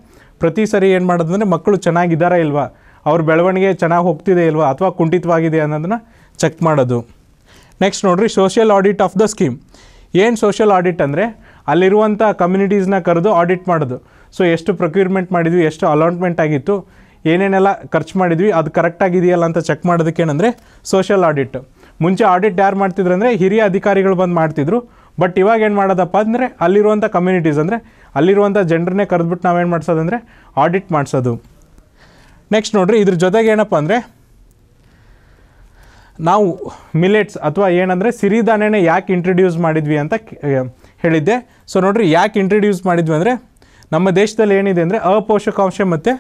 ಪ್ರತಿ ಸರಿ ಏನು ಮಾಡೋದಂದ್ರೆ ಮಕ್ಕಳು ಚೆನ್ನಾಗಿದ್ದಾರಾ ಇಲ್ವಾ ಅವ್ರ ಬೆಳವಣಿಗೆ ಚೆನ್ನಾಗಿ ಹೋಗ್ತಿದೆ ಇಲ್ವಾ ಅಥವಾ ಕುಂಠಿತವಾಗಿದೆ ಅನ್ನೋದನ್ನ ಚೆಕ್ ಮಾಡೋದು ನೆಕ್ಸ್ಟ್ ನೋಡಿರಿ social audit of the scheme ಏನು ಸೋಷಿಯಲ್ ಆಡಿಟ್ ಅಂದರೆ ಅಲ್ಲಿರುವಂಥ ಕಮ್ಯುನಿಟೀಸ್ನ ಕರೆದು ಆಡಿಟ್ ಮಾಡೋದು ಸೊ ಎಷ್ಟು ಪ್ರೊಕ್ಯೂರ್ಮೆಂಟ್ ಮಾಡಿದ್ವಿ ಎಷ್ಟು ಅಲಾಟ್ಮೆಂಟ್ ಆಗಿತ್ತು ಏನೇನೆಲ್ಲ ಖರ್ಚು ಮಾಡಿದ್ವಿ ಅದು ಕರೆಕ್ಟಾಗಿದೆಯಲ್ಲ ಅಂತ ಚೆಕ್ ಮಾಡೋದಕ್ಕೇನಂದರೆ ಸೋಷಿಯಲ್ ಆಡಿಟ್ ಮುಂಚೆ ಆಡಿಟ್ ಯಾರು ಮಾಡ್ತಿದ್ರು ಅಂದರೆ ಹಿರಿಯ ಅಧಿಕಾರಿಗಳು ಬಂದು ಮಾಡ್ತಿದ್ರು ಬಟ್ ಇವಾಗ ಏನು ಮಾಡೋದಪ್ಪ ಅಂದರೆ ಅಲ್ಲಿರುವಂಥ ಕಮ್ಯುನಿಟೀಸ್ ಅಂದರೆ ಅಲ್ಲಿರುವಂಥ ಜನರನ್ನೇ ಕರೆದ್ಬಿಟ್ಟು ನಾವೇನು ಮಾಡ್ಸೋದಂದರೆ ಆಡಿಟ್ ಮಾಡಿಸೋದು ನೆಕ್ಸ್ಟ್ ನೋಡಿರಿ ಇದ್ರ ಜೊತೆಗೆ ಏನಪ್ಪ ಅಂದರೆ ನಾವು ಮಿಲೆಟ್ಸ್ ಅಥವಾ ಏನಂದರೆ ಸಿರಿಧಾನ್ಯನೇ ಯಾಕೆ ಇಂಟ್ರಡ್ಯೂಸ್ ಮಾಡಿದ್ವಿ ಅಂತ ಹೇಳಿದ್ದೆ ಸೊ ನೋಡಿರಿ ಯಾಕೆ ಇಂಟ್ರಡ್ಯೂಸ್ ಮಾಡಿದ್ವಿ ಅಂದರೆ ನಮ್ಮ ದೇಶದಲ್ಲಿ ಏನಿದೆ ಅಂದರೆ ಅಪೋಷಕಾಂಶ ಮತ್ತು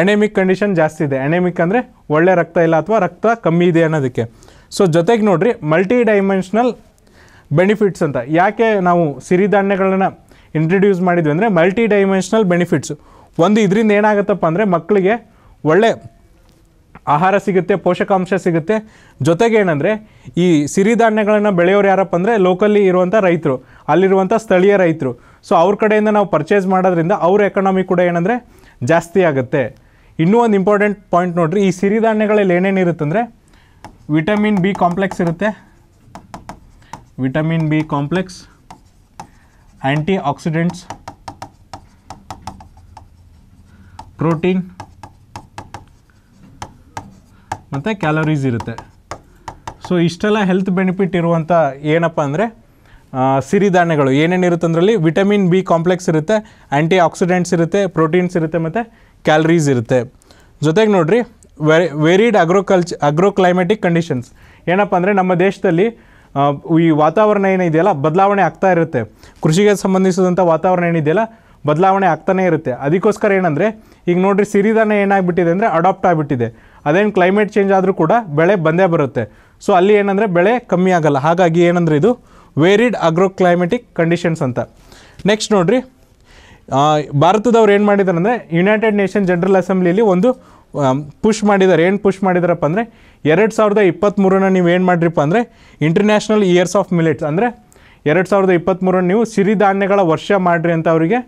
ಅಣೆಮಿಕ್ ಕಂಡೀಷನ್ ಜಾಸ್ತಿ ಇದೆ ಅಣೆಮಿಕ್ ಅಂದರೆ ಒಳ್ಳೆ ರಕ್ತ ಇಲ್ಲ ಅಥವಾ ರಕ್ತ ಕಮ್ಮಿ ಇದೆ ಅನ್ನೋದಕ್ಕೆ ಸೊ ಜೊತೆಗೆ ನೋಡಿರಿ ಮಲ್ಟಿ ಡೈಮೆನ್ಷನಲ್ ಬೆನಿಫಿಟ್ಸ್ ಅಂತ ಯಾಕೆ ನಾವು ಸಿರಿಧಾನ್ಯಗಳನ್ನ ಇಂಟ್ರಡ್ಯೂಸ್ ಮಾಡಿದ್ವಿ ಅಂದರೆ ಮಲ್ಟಿ ಡೈಮೆನ್ಷನಲ್ ಬೆನಿಫಿಟ್ಸು ಒಂದು ಇದರಿಂದ ಏನಾಗುತ್ತಪ್ಪ ಅಂದರೆ ಮಕ್ಕಳಿಗೆ ಒಳ್ಳೆ ಆಹಾರ ಸಿಗುತ್ತೆ ಪೋಷಕಾಂಶ ಸಿಗುತ್ತೆ ಜೊತೆಗೆ ಏನಂದರೆ ಈ ಸಿರಿಧಾನ್ಯಗಳನ್ನು ಬೆಳೆಯೋರು ಯಾರಪ್ಪ ಅಂದರೆ ಲೋಕಲ್ಲಿ ಇರುವಂಥ ರೈತರು ಅಲ್ಲಿರುವಂಥ ಸ್ಥಳೀಯ ರೈತರು ಸೊ ಅವ್ರ ಕಡೆಯಿಂದ ನಾವು ಪರ್ಚೇಸ್ ಮಾಡೋದ್ರಿಂದ ಅವ್ರ ಎಕನಾಮಿ ಕೂಡ ಏನಂದರೆ ಜಾಸ್ತಿ ಆಗುತ್ತೆ ಇನ್ನೂ ಒಂದು ಇಂಪಾರ್ಟೆಂಟ್ ಪಾಯಿಂಟ್ ನೋಡಿರಿ ಈ ಸಿರಿಧಾನ್ಯಗಳಲ್ಲಿ ಏನೇನಿರುತ್ತಂದರೆ ವಿಟಮಿನ್ ಬಿ ಕಾಂಪ್ಲೆಕ್ಸ್ ಇರುತ್ತೆ vitamin B complex antioxidants protein ಮತ್ತು ಕ್ಯಾಲೋರೀಸ್ ಇರುತ್ತೆ ಸೊ ಇಷ್ಟೆಲ್ಲ ಹೆಲ್ತ್ ಬೆನಿಫಿಟ್ ಇರುವಂಥ ಏನಪ್ಪ ಅಂದರೆ ಸಿರಿಧಾನ್ಯಗಳು ಏನೇನಿರುತ್ತೆ ಅಂದ್ರಲ್ಲಿ ವಿಟಮಿನ್ ಬಿ ಕಾಂಪ್ಲೆಕ್ಸ್ ಇರುತ್ತೆ ಆ್ಯಂಟಿ ಆಕ್ಸಿಡೆಂಟ್ಸ್ ಇರುತ್ತೆ ಪ್ರೋಟೀನ್ಸ್ ಇರುತ್ತೆ ಮತ್ತು ಕ್ಯಾಲರೀಸ್ ಇರುತ್ತೆ ಜೊತೆಗೆ ನೋಡಿರಿ ವೆ ವೇರಿಡ್ ಅಗ್ರೋ ಕ್ಲೈಮೆಟಿಕ್ ಕಂಡೀಷನ್ಸ್ ಏನಪ್ಪ ಅಂದರೆ ನಮ್ಮ ದೇಶದಲ್ಲಿ ಈ ವಾತಾವರಣ ಏನಿದೆಯಲ್ಲ ಬದಲಾವಣೆ ಆಗ್ತಾ ಇರುತ್ತೆ ಕೃಷಿಗೆ ಸಂಬಂಧಿಸಿದಂಥ ವಾತಾವರಣ ಏನಿದೆಯಲ್ಲ ಬದಲಾವಣೆ ಆಗ್ತಾನೇ ಇರುತ್ತೆ ಅದಕ್ಕೋಸ್ಕರ ಏನಂದರೆ ಈಗ ನೋಡಿರಿ ಸಿರಿಧಾನ್ಯ ಏನಾಗಿಬಿಟ್ಟಿದೆ ಅಂದರೆ ಅಡಾಪ್ಟ್ ಆಗಿಬಿಟ್ಟಿದೆ ಅದೇನು ಕ್ಲೈಮೇಟ್ ಚೇಂಜ್ ಆದರೂ ಕೂಡ ಬೆಳೆ ಬಂದೇ ಬರುತ್ತೆ ಸೊ ಅಲ್ಲಿ ಏನಂದರೆ ಬೆಳೆ ಕಮ್ಮಿ ಆಗಲ್ಲ ಹಾಗಾಗಿ ಏನಂದರೆ ಇದು ವೇರಿಡ್ ಅಗ್ರೋ ಕ್ಲೈಮೆಟಿಕ್ ಕಂಡೀಷನ್ಸ್ ಅಂತ ನೆಕ್ಸ್ಟ್ ನೋಡಿರಿ ಭಾರತದವ್ರು ಏನು ಮಾಡಿದ್ದಾರೆ ಅಂದರೆ ಯುನೈಟೆಡ್ ನೇಷನ್ ಜನರಲ್ ಅಸೆಂಬ್ಲಿಯಲ್ಲಿ ಒಂದು ಪುಷ್ ಮಾಡಿದ್ದಾರೆ ಏನು ಪುಷ್ ಮಾಡಿದಾರಪ್ಪ ಅಂದರೆ ಎರಡು ಸಾವಿರದ ಇಪ್ಪತ್ತ್ಮೂರನ ನೀವು ಏನು ಮಾಡಿರಿಪ್ಪ ಅಂದರೆ ಇಂಟರ್ನ್ಯಾಷನಲ್ ಇಯರ್ಸ್ ಆಫ್ ಮಿಲೆಟ್ಸ್ ಅಂದರೆ ಎರಡು ಸಾವಿರದ ಇಪ್ಪತ್ತ್ಮೂರನ್ನು ನೀವು ಸಿರಿಧಾನ್ಯಗಳ ವರ್ಷ ಮಾಡಿರಿ ಅಂತ ಅವರಿಗೆ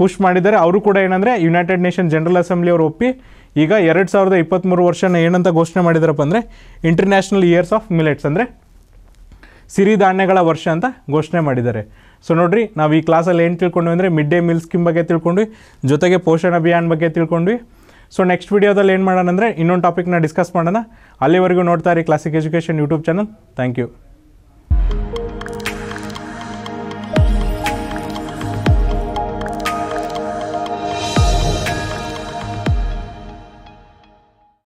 ಪುಷ್ ಮಾಡಿದ್ದಾರೆ ಅವರು ಕೂಡ ಏನಂದರೆ ಯುನೈಟೆಡ್ ನೇಷನ್ ಜನರಲ್ ಅಸೆಂಬ್ಲಿ ಅವರು ಒಪ್ಪಿ ಈಗ ಎರಡು ಸಾವಿರದ ಇಪ್ಪತ್ತ್ಮೂರು ವರ್ಷನ ಏನಂತ ಘೋಷಣೆ ಮಾಡಿದಾರಪ್ಪ ಅಂದರೆ ಇಂಟರ್ನ್ಯಾಷನಲ್ ಇಯರ್ಸ್ ಆಫ್ ಮಿಲೆಟ್ಸ್ ಅಂದರೆ ಸಿರಿಧಾನ್ಯಗಳ ವರ್ಷ ಅಂತ ಘೋಷಣೆ ಮಾಡಿದ್ದಾರೆ ಸೊ ನೋಡಿರಿ ನಾವು ಈ ಕ್ಲಾಸಲ್ಲಿ ಏನು ತಿಳ್ಕೊಂಡ್ವಿ ಅಂದರೆ ಮಿಡ್ ಡೇ ಮೀಲ್ ಸ್ಕೀಮ್ ಬಗ್ಗೆ ತಿಳ್ಕೊಂಡ್ವಿ ಜೊತೆಗೆ ಪೋಷಣ ಅಭಿಯಾನ ಬಗ್ಗೆ ತಿಳ್ಕೊಂಡ್ವಿ ಸೊ ನೆಕ್ಸ್ಟ್ ವೀಡಿಯೋದಲ್ಲಿ ಏನು ಮಾಡೋಣ ಅಂದರೆ ಇನ್ನೊಂದು ಟಾಪಿಕ್ನ ಡಿಸ್ಕಸ್ ಮಾಡೋಣ ಅಲ್ಲಿವರೆಗೂ ನೋಡ್ತಾ ಇರಿ Classic education YouTube channel thank you